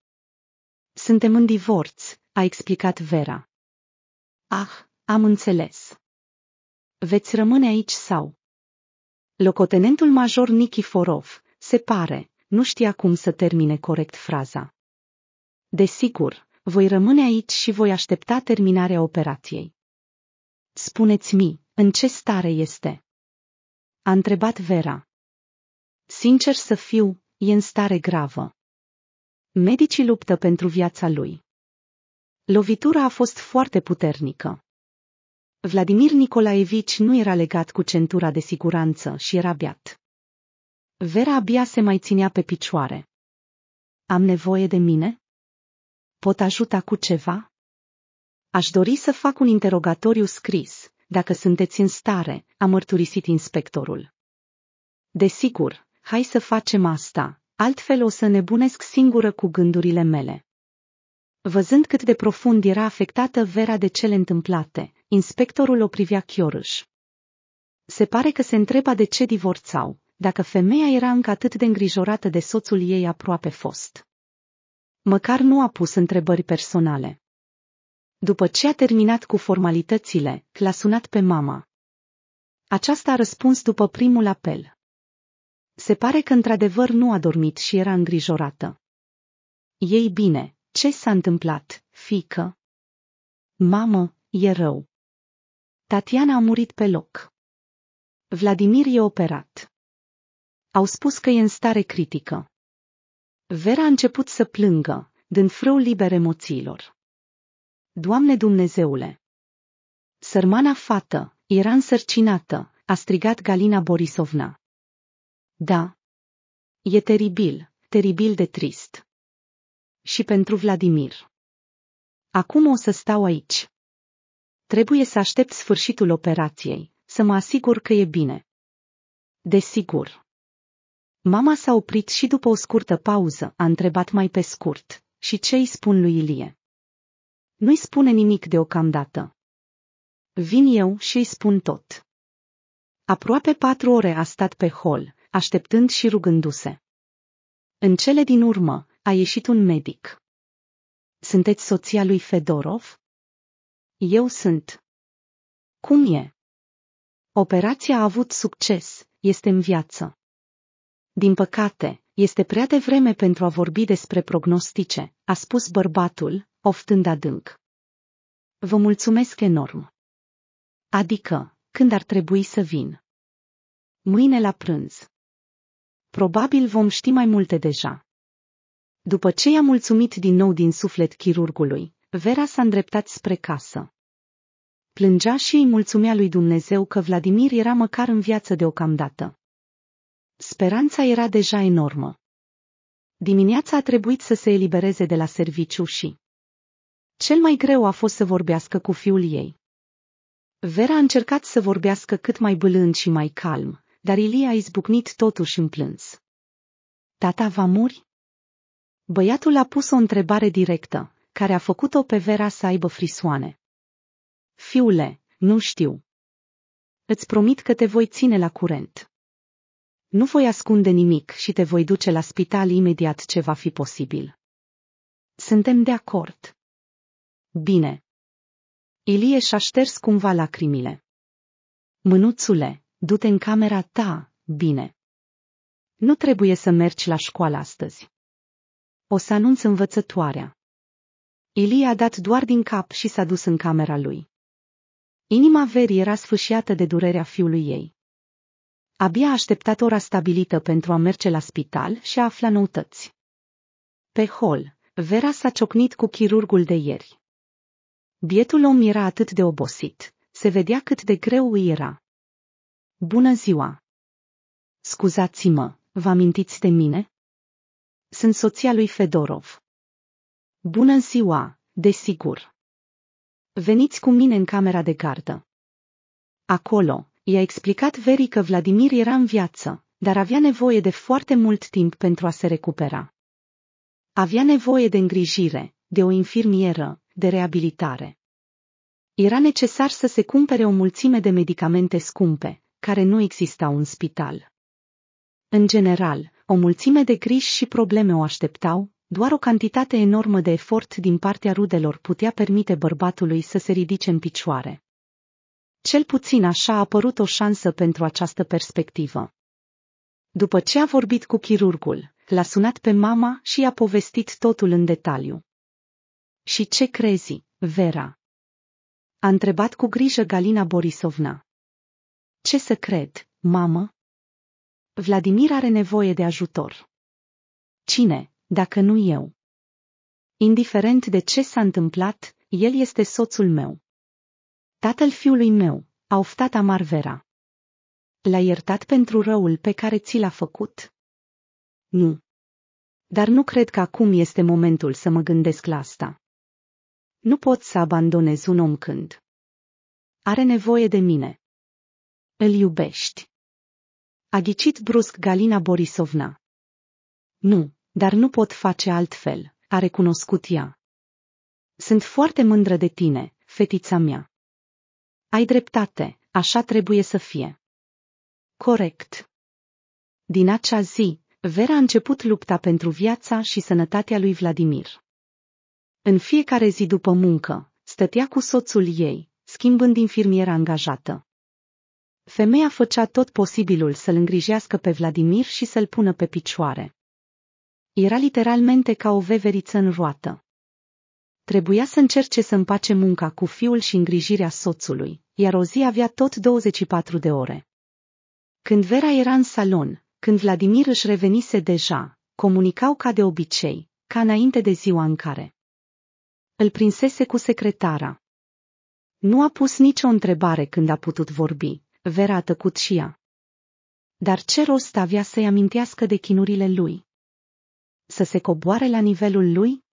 Suntem în divorț, a explicat Vera. Ah, am înțeles. Veți rămâne aici sau? Locotenentul major Nikiforov, se pare, nu știa cum să termine corect fraza. Desigur, voi rămâne aici și voi aștepta terminarea operației. Spuneți-mi, în ce stare este? A întrebat Vera. Sincer să fiu, e în stare gravă. Medicii luptă pentru viața lui. Lovitura a fost foarte puternică. Vladimir Nicolaevici nu era legat cu centura de siguranță și era beat. Vera abia se mai ținea pe picioare. Am nevoie de mine? Pot ajuta cu ceva? Aș dori să fac un interogatoriu scris, dacă sunteți în stare, a mărturisit inspectorul. Desigur, hai să facem asta, altfel o să nebunesc singură cu gândurile mele. Văzând cât de profund era afectată Vera de cele întâmplate, inspectorul o privea chiorâș. Se pare că se întreba de ce divorțau, dacă femeia era încă atât de îngrijorată de soțul ei aproape fost. Măcar nu a pus întrebări personale. După ce a terminat cu formalitățile, l-a sunat pe mama. Aceasta a răspuns după primul apel. Se pare că într-adevăr nu a dormit și era îngrijorată. Ei bine, ce s-a întâmplat, fică? Mamă, e rău. Tatiana a murit pe loc. Vladimir e operat. Au spus că e în stare critică. Vera a început să plângă, dând frâu liber emoțiilor. Doamne Dumnezeule! Sărmana fată, era însărcinată, a strigat Galina Borisovna. Da. E teribil, teribil de trist. Și pentru Vladimir. Acum o să stau aici. Trebuie să aștept sfârșitul operației, să mă asigur că e bine. Desigur. Mama s-a oprit și după o scurtă pauză a întrebat mai pe scurt, și ce îi spun lui Ilie? Nu-i spune nimic deocamdată. Vin eu și îi spun tot. Aproape patru ore a stat pe hol, așteptând și rugându-se. În cele din urmă, a ieșit un medic. Sunteți soția lui Fedorov? Eu sunt. Cum e? Operația a avut succes, este în viață. Din păcate, este prea devreme pentru a vorbi despre prognostice, a spus bărbatul, oftând adânc. Vă mulțumesc enorm. Adică, când ar trebui să vin? Mâine la prânz probabil vom ști mai multe deja. După ce i-a mulțumit din nou din suflet chirurgului, Vera s-a îndreptat spre casă. Plângea și îi mulțumea lui Dumnezeu că Vladimir era măcar în viață deocamdată. Speranța era deja enormă. Dimineața a trebuit să se elibereze de la serviciu și... Cel mai greu a fost să vorbească cu fiul ei. Vera a încercat să vorbească cât mai bâlând și mai calm, dar Ilie a izbucnit totuși în plâns. Tata va muri? Băiatul a pus o întrebare directă, care a făcut-o pe Vera să aibă frisoane. Fiule, nu știu. Îți promit că te voi ține la curent. Nu voi ascunde nimic și te voi duce la spital imediat ce va fi posibil. Suntem de acord. Bine. Ilie și-a șters cumva lacrimile. Mânuțule, Du-te în camera ta, bine. Nu trebuie să mergi la școală astăzi. O să anunț învățătoarea. Ilie a dat doar din cap și s-a dus în camera lui. Inima verii era sfâșiată de durerea fiului ei. Abia a așteptat ora stabilită pentru a merge la spital și a afla noutăți. Pe hol, Vera s-a ciocnit cu chirurgul de ieri. Bietul om era atât de obosit, se vedea cât de greu îi era. Bună ziua! Scuzați-mă, vă amintiți de mine? Sunt soția lui Fedorov. Bună ziua, desigur. Veniți cu mine în camera de gardă. Acolo, i-a explicat Veri că Vladimir era în viață, dar avea nevoie de foarte mult timp pentru a se recupera. Avea nevoie de îngrijire, de o infirmieră, de reabilitare. Era necesar să se cumpere o mulțime de medicamente scumpe, care nu existau în spital. În general, o mulțime de griji și probleme o așteptau, doar o cantitate enormă de efort din partea rudelor putea permite bărbatului să se ridice în picioare. Cel puțin așa a apărut o șansă pentru această perspectivă. După ce a vorbit cu chirurgul, l-a sunat pe mama și i-a povestit totul în detaliu. Și ce crezi, Vera? A întrebat cu grijă Galina Borisovna. Ce să cred, mamă? Vladimir are nevoie de ajutor. Cine, dacă nu eu? Indiferent de ce s-a întâmplat, el este soțul meu. Tatăl fiului meu, a oftat amar Vera. L-a iertat pentru răul pe care ți l-a făcut? Nu. Dar nu cred că acum este momentul să mă gândesc la asta. Nu pot să abandonez un om când are nevoie de mine. Îl iubești. A ghicit brusc Galina Borisovna. Nu, dar nu pot face altfel, a recunoscut ea. Sunt foarte mândră de tine, fetița mea. Ai dreptate, așa trebuie să fie. Corect. Din acea zi, Vera a început lupta pentru viața și sănătatea lui Vladimir. În fiecare zi după muncă, stătea cu soțul ei, schimbând infirmiera angajată. Femeia făcea tot posibilul să-l îngrijească pe Vladimir și să-l pună pe picioare. Era literalmente ca o veveriță în roată. Trebuia să încerce să împace munca cu fiul și îngrijirea soțului, iar o zi avea tot 24 de ore. Când Vera era în salon, când Vladimir își revenise deja, comunicau ca de obicei, ca înainte de ziua în care. Îl prinsese cu secretara. Nu a pus nicio întrebare când a putut vorbi, Vera a tăcut și ea. Dar ce rost avea să-i amintească de chinurile lui? Să se coboare la nivelul lui?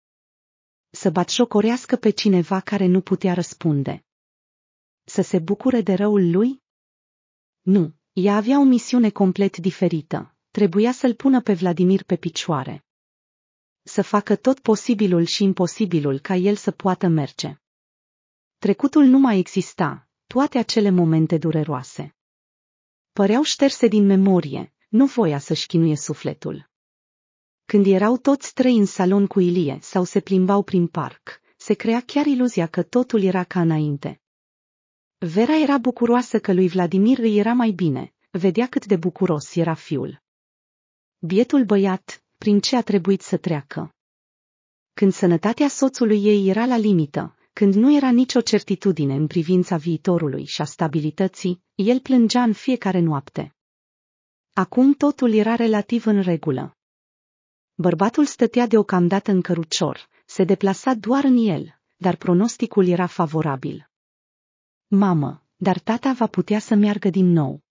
Să batjocorească pe cineva care nu putea răspunde? Să se bucure de răul lui? Nu, ea avea o misiune complet diferită. Trebuia să-l pună pe Vladimir pe picioare. Să facă tot posibilul și imposibilul ca el să poată merge. Trecutul nu mai exista, toate acele momente dureroase. Păreau șterse din memorie, nu voia să-și chinuie sufletul. Când erau toți trei în salon cu Ilie sau se plimbau prin parc, se crea chiar iluzia că totul era ca înainte. Vera era bucuroasă că lui Vladimir îi era mai bine, vedea cât de bucuros era fiul. Bietul băiat, prin ce a trebuit să treacă. Când sănătatea soțului ei era la limită, când nu era nicio certitudine în privința viitorului și a stabilității, el plângea în fiecare noapte. Acum totul era relativ în regulă. Bărbatul stătea deocamdată în cărucior, se deplasa doar în el, dar pronosticul era favorabil. Mamă, dar tata va putea să meargă din nou.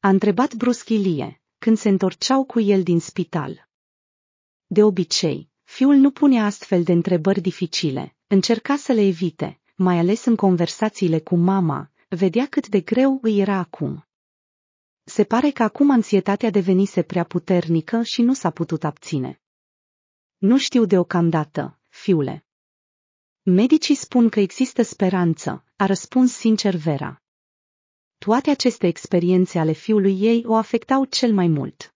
A întrebat brusc Ilie, când se întorceau cu el din spital. De obicei, fiul nu punea astfel de întrebări dificile, Încerca să le evite, mai ales în conversațiile cu mama, vedea cât de greu îi era acum. Se pare că acum anxietatea devenise prea puternică și nu s-a putut abține. Nu știu deocamdată, fiule. Medicii spun că există speranță, a răspuns sincer Vera. Toate aceste experiențe ale fiului ei o afectau cel mai mult.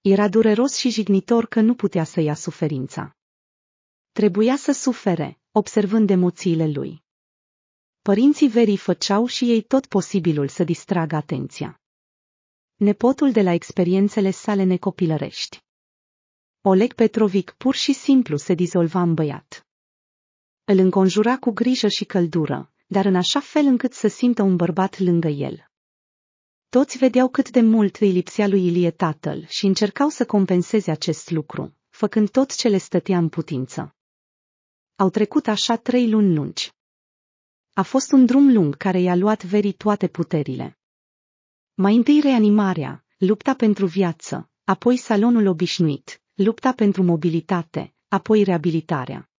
Era dureros și jignitor că nu putea să ia suferința. Trebuia să sufere, observând emoțiile lui. Părinții verii făceau și ei tot posibilul să distragă atenția. Nepotul de la experiențele sale necopilărești. Oleg Petrovic pur și simplu se dizolva în băiat. Îl înconjura cu grijă și căldură, dar în așa fel încât să simtă un bărbat lângă el. Toți vedeau cât de mult îi lipsea lui Ilie tatăl și încercau să compenseze acest lucru, făcând tot ce le stătea în putință. Au trecut așa trei luni lungi. A fost un drum lung care i-a luat verii toate puterile. Mai întâi reanimarea, lupta pentru viață, apoi salonul obișnuit, lupta pentru mobilitate, apoi reabilitarea.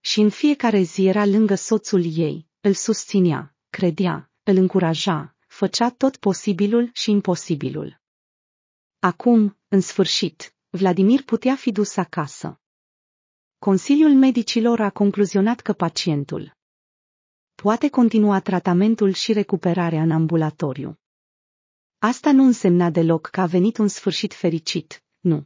Și în fiecare zi era lângă soțul ei, îl susținea, credea, îl încuraja, făcea tot posibilul și imposibilul. Acum, în sfârșit, Vladimir putea fi dus acasă. Consiliul Medicilor a concluzionat că pacientul poate continua tratamentul și recuperarea în ambulatoriu. Asta nu însemna deloc că a venit un sfârșit fericit, nu.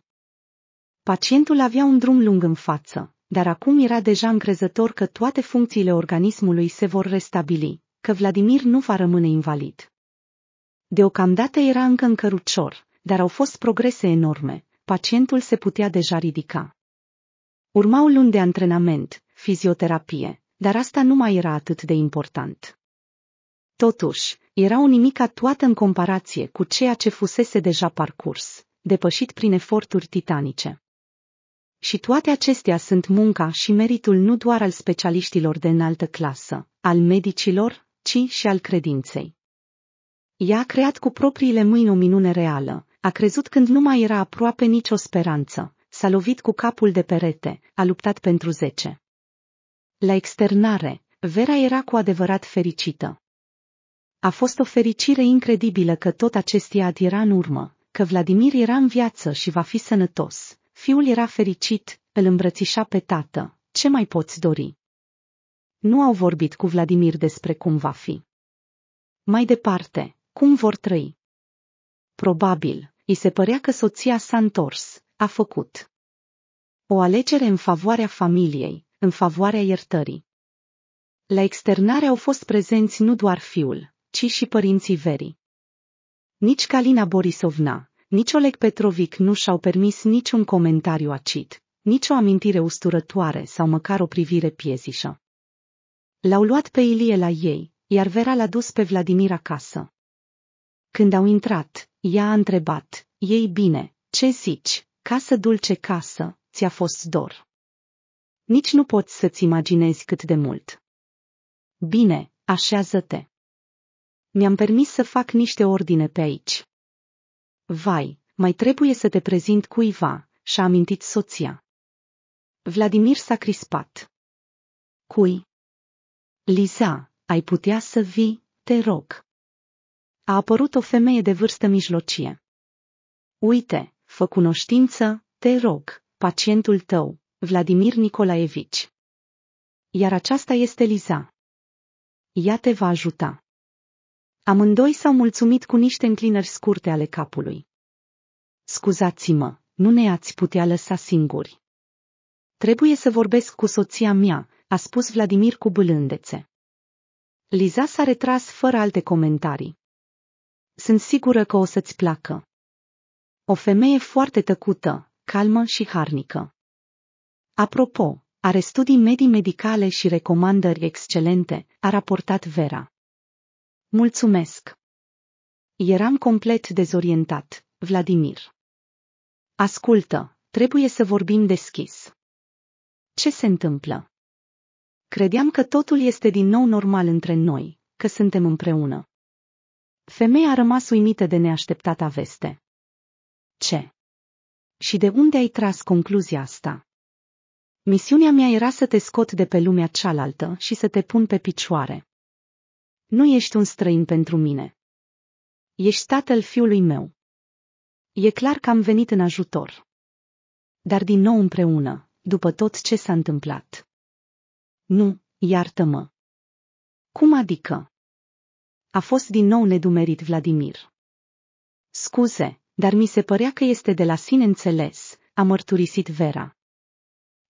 Pacientul avea un drum lung în față, dar acum era deja încrezător că toate funcțiile organismului se vor restabili, că Vladimir nu va rămâne invalid. Deocamdată era încă în cărucior, dar au fost progrese enorme, pacientul se putea deja ridica. Urmau luni de antrenament, fizioterapie, dar asta nu mai era atât de important. Totuși, era un nimica toată în comparație cu ceea ce fusese deja parcurs, depășit prin eforturi titanice. Și toate acestea sunt munca și meritul nu doar al specialiștilor de înaltă clasă, al medicilor, ci și al credinței. Ea a creat cu propriile mâini o minune reală, a crezut când nu mai era aproape nicio speranță, S-a lovit cu capul de perete, a luptat pentru zece. La externare, Vera era cu adevărat fericită. A fost o fericire incredibilă că tot acest iad era în urmă, că Vladimir era în viață și va fi sănătos. Fiul era fericit, îl îmbrățișa pe tată. Ce mai poți dori? Nu au vorbit cu Vladimir despre cum va fi. Mai departe, cum vor trăi? Probabil, îi se părea că soția s-a întors, a făcut. O alegere în favoarea familiei, în favoarea iertării. La externare au fost prezenți nu doar fiul, ci și părinții verii. Nici Kalina Borisovna, nici Oleg Petrovic nu și-au permis niciun comentariu acid, nici o amintire usturătoare sau măcar o privire piezișă. L-au luat pe Ilie la ei, iar Vera l-a dus pe Vladimir acasă. Când au intrat, ea a întrebat, ei bine, ce zici? Casă dulce casă, ți-a fost dor. Nici nu poți să-ți imaginezi cât de mult. Bine, așează-te. Mi-am permis să fac niște ordine pe aici. Vai, mai trebuie să te prezint cuiva, și-a amintit soția. Vladimir s-a crispat. Cui? Liza, ai putea să vii, te rog. A apărut o femeie de vârstă mijlocie. Uite, Fă cunoștință, te rog, pacientul tău, Vladimir Nicolaevici. Iar aceasta este Liza. Ea te va ajuta. Amândoi s-au mulțumit cu niște înclinări scurte ale capului. Scuzați-mă, nu ne ați putea lăsa singuri. Trebuie să vorbesc cu soția mea, a spus Vladimir cu bâlândețe. Liza s-a retras fără alte comentarii. Sunt sigură că o să-ți placă. O femeie foarte tăcută, calmă și harnică. Apropo, are studii medii medicale și recomandări excelente, a raportat Vera. Mulțumesc! Eram complet dezorientat, Vladimir. Ascultă, trebuie să vorbim deschis. Ce se întâmplă? Credeam că totul este din nou normal între noi, că suntem împreună. Femeia a rămas uimită de neașteptata veste. Ce? Și de unde ai tras concluzia asta? Misiunea mea era să te scot de pe lumea cealaltă și să te pun pe picioare. Nu ești un străin pentru mine. Ești tatăl fiului meu. E clar că am venit în ajutor. Dar din nou împreună, după tot ce s-a întâmplat. Nu, iartă-mă. Cum adică? A fost din nou nedumerit Vladimir. Scuze, dar mi se părea că este de la sine înțeles, a mărturisit Vera.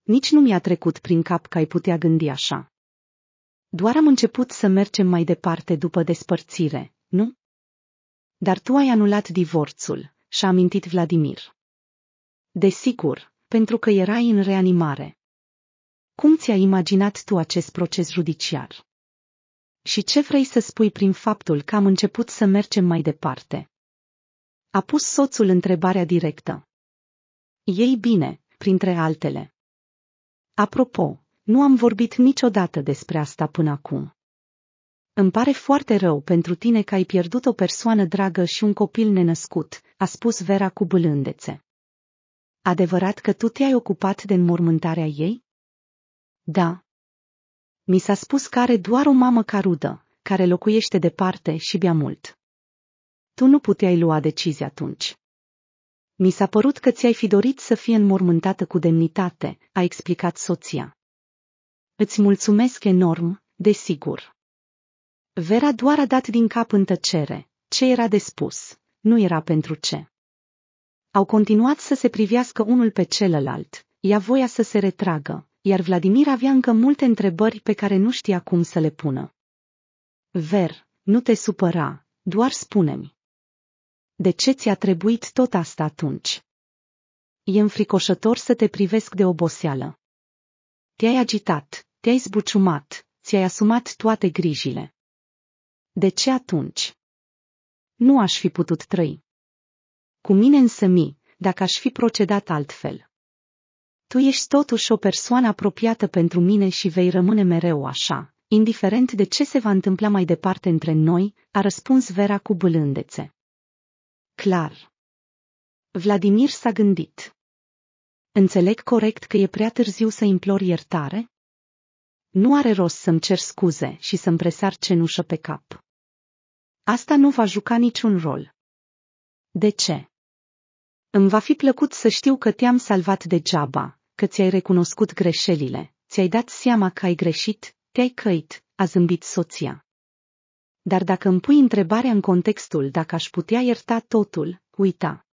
Nici nu mi-a trecut prin cap că ai putea gândi așa. Doar am început să mergem mai departe după despărțire, nu? Dar tu ai anulat divorțul, și-a amintit Vladimir. Desigur, pentru că erai în reanimare. Cum ți-ai imaginat tu acest proces judiciar? Și ce vrei să spui prin faptul că am început să mergem mai departe? A pus soțul întrebarea directă. Ei bine, printre altele. Apropo, nu am vorbit niciodată despre asta până acum. Îmi pare foarte rău pentru tine că ai pierdut o persoană dragă și un copil nenăscut, a spus Vera cu bâlândețe. Adevărat că tu te-ai ocupat de înmormântarea ei? Da. Mi s-a spus că are doar o mamă carudă, care locuiește departe și bea mult tu nu puteai lua decizii atunci. Mi s-a părut că ți-ai fi dorit să fie înmormântată cu demnitate, a explicat soția. Îți mulțumesc enorm, desigur. Vera doar a dat din cap în tăcere. Ce era de spus? Nu era pentru ce. Au continuat să se privească unul pe celălalt, ea voia să se retragă, iar Vladimir avea încă multe întrebări pe care nu știa cum să le pună. Ver, nu te supăra, doar spune-mi. De ce ți-a trebuit tot asta atunci? E înfricoșător să te privesc de oboseală. Te-ai agitat, te-ai zbuciumat, ți-ai asumat toate grijile. De ce atunci? Nu aș fi putut trăi. Cu mine însă mi, dacă aș fi procedat altfel. Tu ești totuși o persoană apropiată pentru mine și vei rămâne mereu așa, indiferent de ce se va întâmpla mai departe între noi, a răspuns Vera cu bâlândețe. Clar. Vladimir s-a gândit. Înțeleg corect că e prea târziu să implor iertare? Nu are rost să-mi cer scuze și să-mi presar cenușă pe cap. Asta nu va juca niciun rol. De ce? Îmi va fi plăcut să știu că te-am salvat degeaba, că ți-ai recunoscut greșelile, ți-ai dat seama că ai greșit, te-ai căit, a zâmbit soția. Dar dacă îmi pui întrebarea în contextul dacă aș putea ierta totul, uita.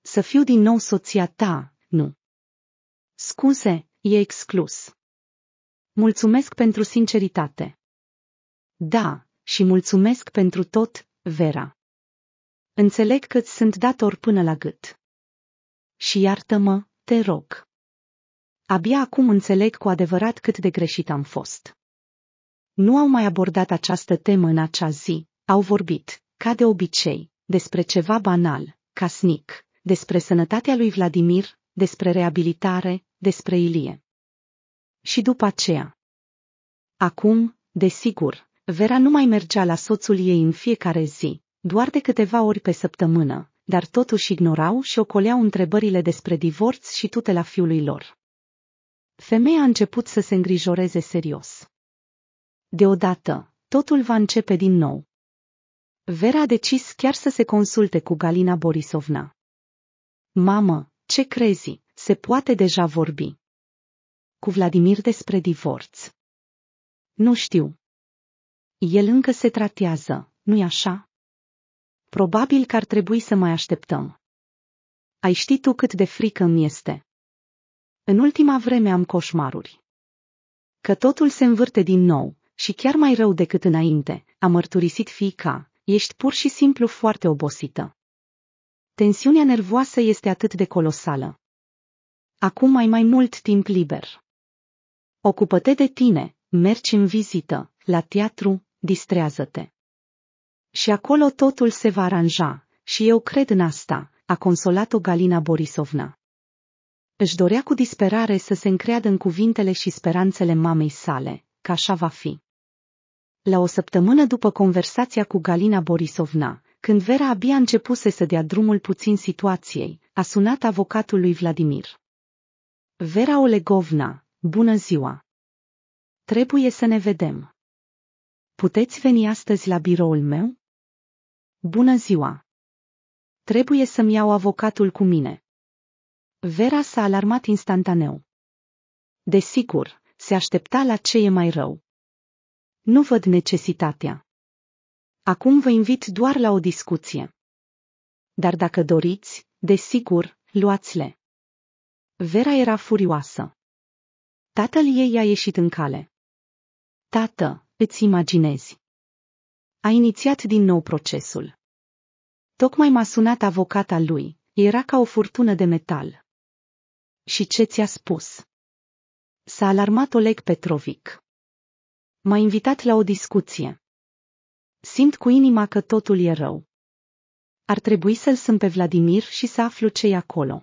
Să fiu din nou soția ta, nu. Scuze, e exclus. Mulțumesc pentru sinceritate. Da, și mulțumesc pentru tot, Vera. Înțeleg că ți sunt dator până la gât. Și iartă-mă, te rog. Abia acum înțeleg cu adevărat cât de greșit am fost nu au mai abordat această temă în acea zi, au vorbit, ca de obicei, despre ceva banal, casnic, despre sănătatea lui Vladimir, despre reabilitare, despre Ilie. Și după aceea. Acum, desigur, Vera nu mai mergea la soțul ei în fiecare zi, doar de câteva ori pe săptămână, dar totuși ignorau și ocoleau întrebările despre divorț și tutela fiului lor. Femeia a început să se îngrijoreze serios. Deodată, totul va începe din nou. Vera a decis chiar să se consulte cu Galina Borisovna. Mamă, ce crezi, se poate deja vorbi. Cu Vladimir despre divorț. Nu știu. El încă se tratează, nu-i așa? Probabil că ar trebui să mai așteptăm. Ai ști tu cât de frică mi este. În ultima vreme am coșmaruri. Că totul se învârte din nou, și chiar mai rău decât înainte, a mărturisit fiica, ești pur și simplu foarte obosită. Tensiunea nervoasă este atât de colosală. Acum ai mai mult timp liber. Ocupă-te de tine, mergi în vizită, la teatru, distrează-te. Și acolo totul se va aranja, și eu cred în asta, a consolat-o Galina Borisovna. Își dorea cu disperare să se încreadă în cuvintele și speranțele mamei sale, că așa va fi. La o săptămână după conversația cu Galina Borisovna, când Vera abia începuse să dea drumul puțin situației, a sunat avocatul lui Vladimir. Vera Olegovna, bună ziua! Trebuie să ne vedem. Puteți veni astăzi la biroul meu? Bună ziua! Trebuie să-mi iau avocatul cu mine. Vera s-a alarmat instantaneu. Desigur, se aștepta la ce e mai rău. Nu văd necesitatea. Acum vă invit doar la o discuție. Dar dacă doriți, desigur, luați-le. Vera era furioasă. Tatăl ei i-a ieșit în cale. Tată, îți imaginezi. A inițiat din nou procesul. Tocmai m-a sunat avocata lui, era ca o furtună de metal. Și ce ți-a spus? S-a alarmat Oleg Petrovic. M-a invitat la o discuție. Simt cu inima că totul e rău. Ar trebui să-l sun pe Vladimir și să aflu ce e acolo.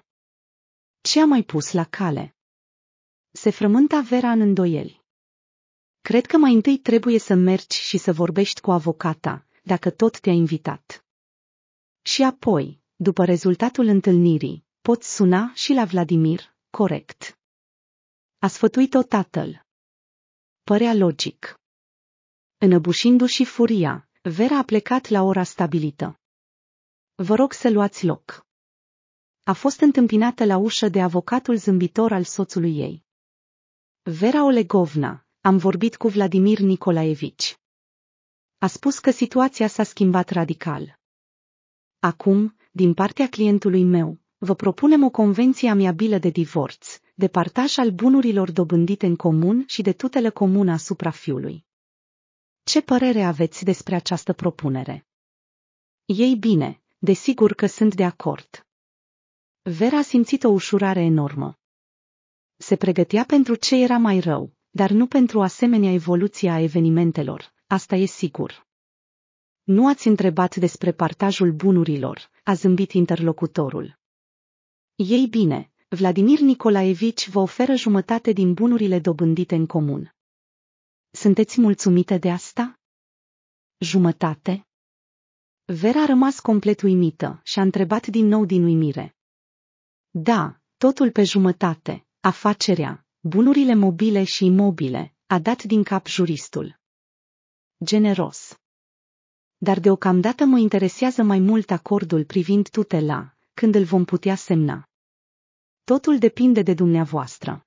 Ce a mai pus la cale? Se frământa Vera în îndoieli. Cred că mai întâi trebuie să mergi și să vorbești cu avocata, dacă tot te-a invitat. Și apoi, după rezultatul întâlnirii, poți suna și la Vladimir, corect. A sfătuit-o tatăl părea logic. Înăbușindu-și furia, Vera a plecat la ora stabilită. Vă rog să luați loc. A fost întâmpinată la ușă de avocatul zâmbitor al soțului ei. Vera Olegovna, am vorbit cu Vladimir Nicolaevici. A spus că situația s-a schimbat radical. Acum, din partea clientului meu, vă propunem o convenție amiabilă de divorț, de partaj al bunurilor dobândite în comun și de tutele comun asupra fiului. Ce părere aveți despre această propunere? Ei bine, desigur că sunt de acord. Vera a simțit o ușurare enormă. Se pregătea pentru ce era mai rău, dar nu pentru asemenea evoluție a evenimentelor, asta e sigur. Nu ați întrebat despre partajul bunurilor, a zâmbit interlocutorul. Ei bine, Vladimir Nicolaevici vă oferă jumătate din bunurile dobândite în comun. Sunteți mulțumite de asta? Jumătate? Vera a rămas complet uimită și a întrebat din nou din uimire. Da, totul pe jumătate, afacerea, bunurile mobile și imobile, a dat din cap juristul. Generos. Dar deocamdată mă interesează mai mult acordul privind tutela, când îl vom putea semna. Totul depinde de dumneavoastră.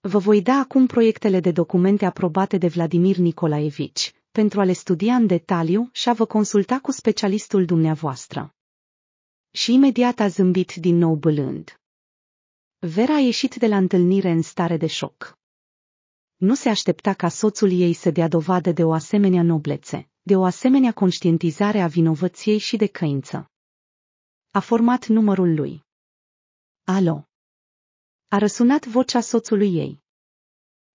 Vă voi da acum proiectele de documente aprobate de Vladimir Nicolaevici, pentru a le studia în detaliu și a vă consulta cu specialistul dumneavoastră. Și imediat a zâmbit din nou bâlând. Vera a ieșit de la întâlnire în stare de șoc. Nu se aștepta ca soțul ei să dea dovadă de o asemenea noblețe, de o asemenea conștientizare a vinovăției și de căință. A format numărul lui. Alo. A răsunat vocea soțului ei.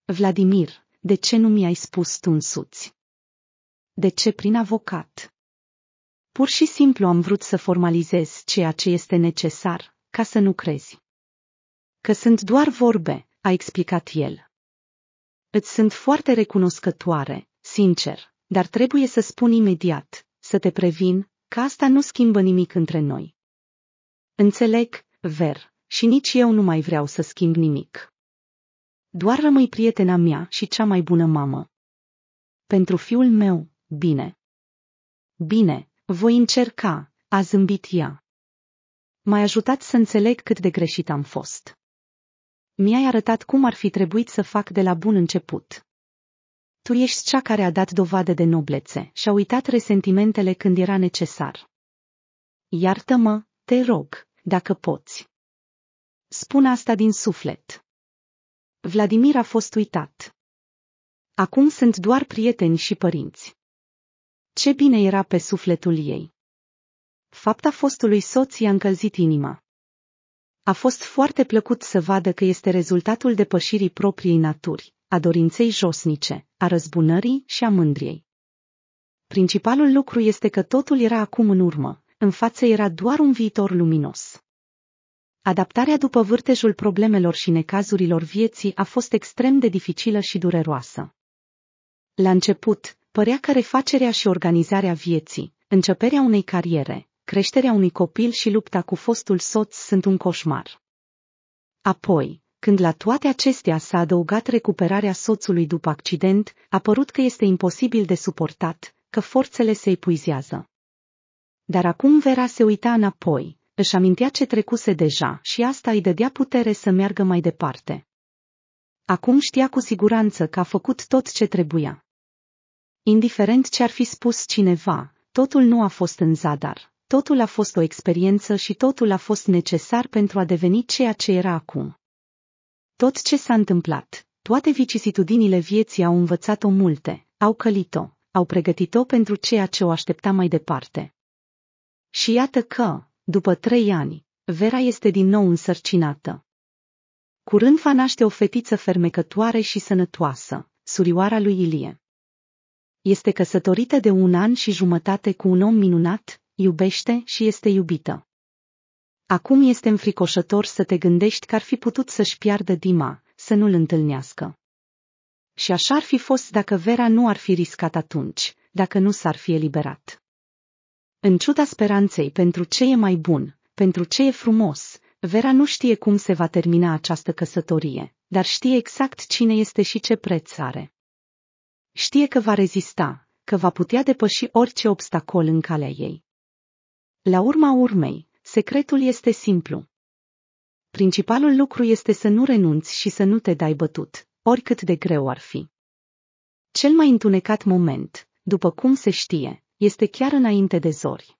Vladimir, de ce nu mi-ai spus tu însuți? De ce prin avocat? Pur și simplu am vrut să formalizez ceea ce este necesar, ca să nu crezi. Că sunt doar vorbe, a explicat el. Îți sunt foarte recunoscătoare, sincer, dar trebuie să spun imediat, să te previn, că asta nu schimbă nimic între noi. Înțeleg, Ver, și nici eu nu mai vreau să schimb nimic. Doar rămâi prietena mea și cea mai bună mamă. Pentru fiul meu, bine. Bine, voi încerca, a zâmbit ea. M-ai ajutat să înțeleg cât de greșit am fost. Mi-ai arătat cum ar fi trebuit să fac de la bun început. Tu ești cea care a dat dovadă de noblețe și a uitat resentimentele când era necesar. Iartă-mă, te rog dacă poți. Spun asta din suflet. Vladimir a fost uitat. Acum sunt doar prieteni și părinți. Ce bine era pe sufletul ei. Fapta fostului soț i-a încălzit inima. A fost foarte plăcut să vadă că este rezultatul depășirii propriei naturi, a dorinței josnice, a răzbunării și a mândriei. Principalul lucru este că totul era acum în urmă, în față era doar un viitor luminos. Adaptarea după vârtejul problemelor și necazurilor vieții a fost extrem de dificilă și dureroasă. La început, părea că refacerea și organizarea vieții, începerea unei cariere, creșterea unui copil și lupta cu fostul soț sunt un coșmar. Apoi, când la toate acestea s-a adăugat recuperarea soțului după accident, a părut că este imposibil de suportat, că forțele se epuizează. Dar acum Vera se uita înapoi, își amintea ce trecuse deja și asta îi dădea putere să meargă mai departe. Acum știa cu siguranță că a făcut tot ce trebuia. Indiferent ce ar fi spus cineva, totul nu a fost în zadar, totul a fost o experiență și totul a fost necesar pentru a deveni ceea ce era acum. Tot ce s-a întâmplat, toate vicisitudinile vieții au învățat-o multe, au călit-o, au pregătit-o pentru ceea ce o aștepta mai departe. Și iată că, după trei ani, Vera este din nou însărcinată. Curând va naște o fetiță fermecătoare și sănătoasă, surioara lui Ilie. Este căsătorită de un an și jumătate cu un om minunat, iubește și este iubită. Acum este înfricoșător să te gândești că ar fi putut să-și piardă Dima, să nu-l întâlnească. Și așa ar fi fost dacă Vera nu ar fi riscat atunci, dacă nu s-ar fi eliberat. În ciuda speranței pentru ce e mai bun, pentru ce e frumos, Vera nu știe cum se va termina această căsătorie, dar știe exact cine este și ce preț are. Știe că va rezista, că va putea depăși orice obstacol în calea ei. La urma urmei, secretul este simplu. Principalul lucru este să nu renunți și să nu te dai bătut, oricât de greu ar fi. Cel mai întunecat moment, după cum se știe, este chiar înainte de zori.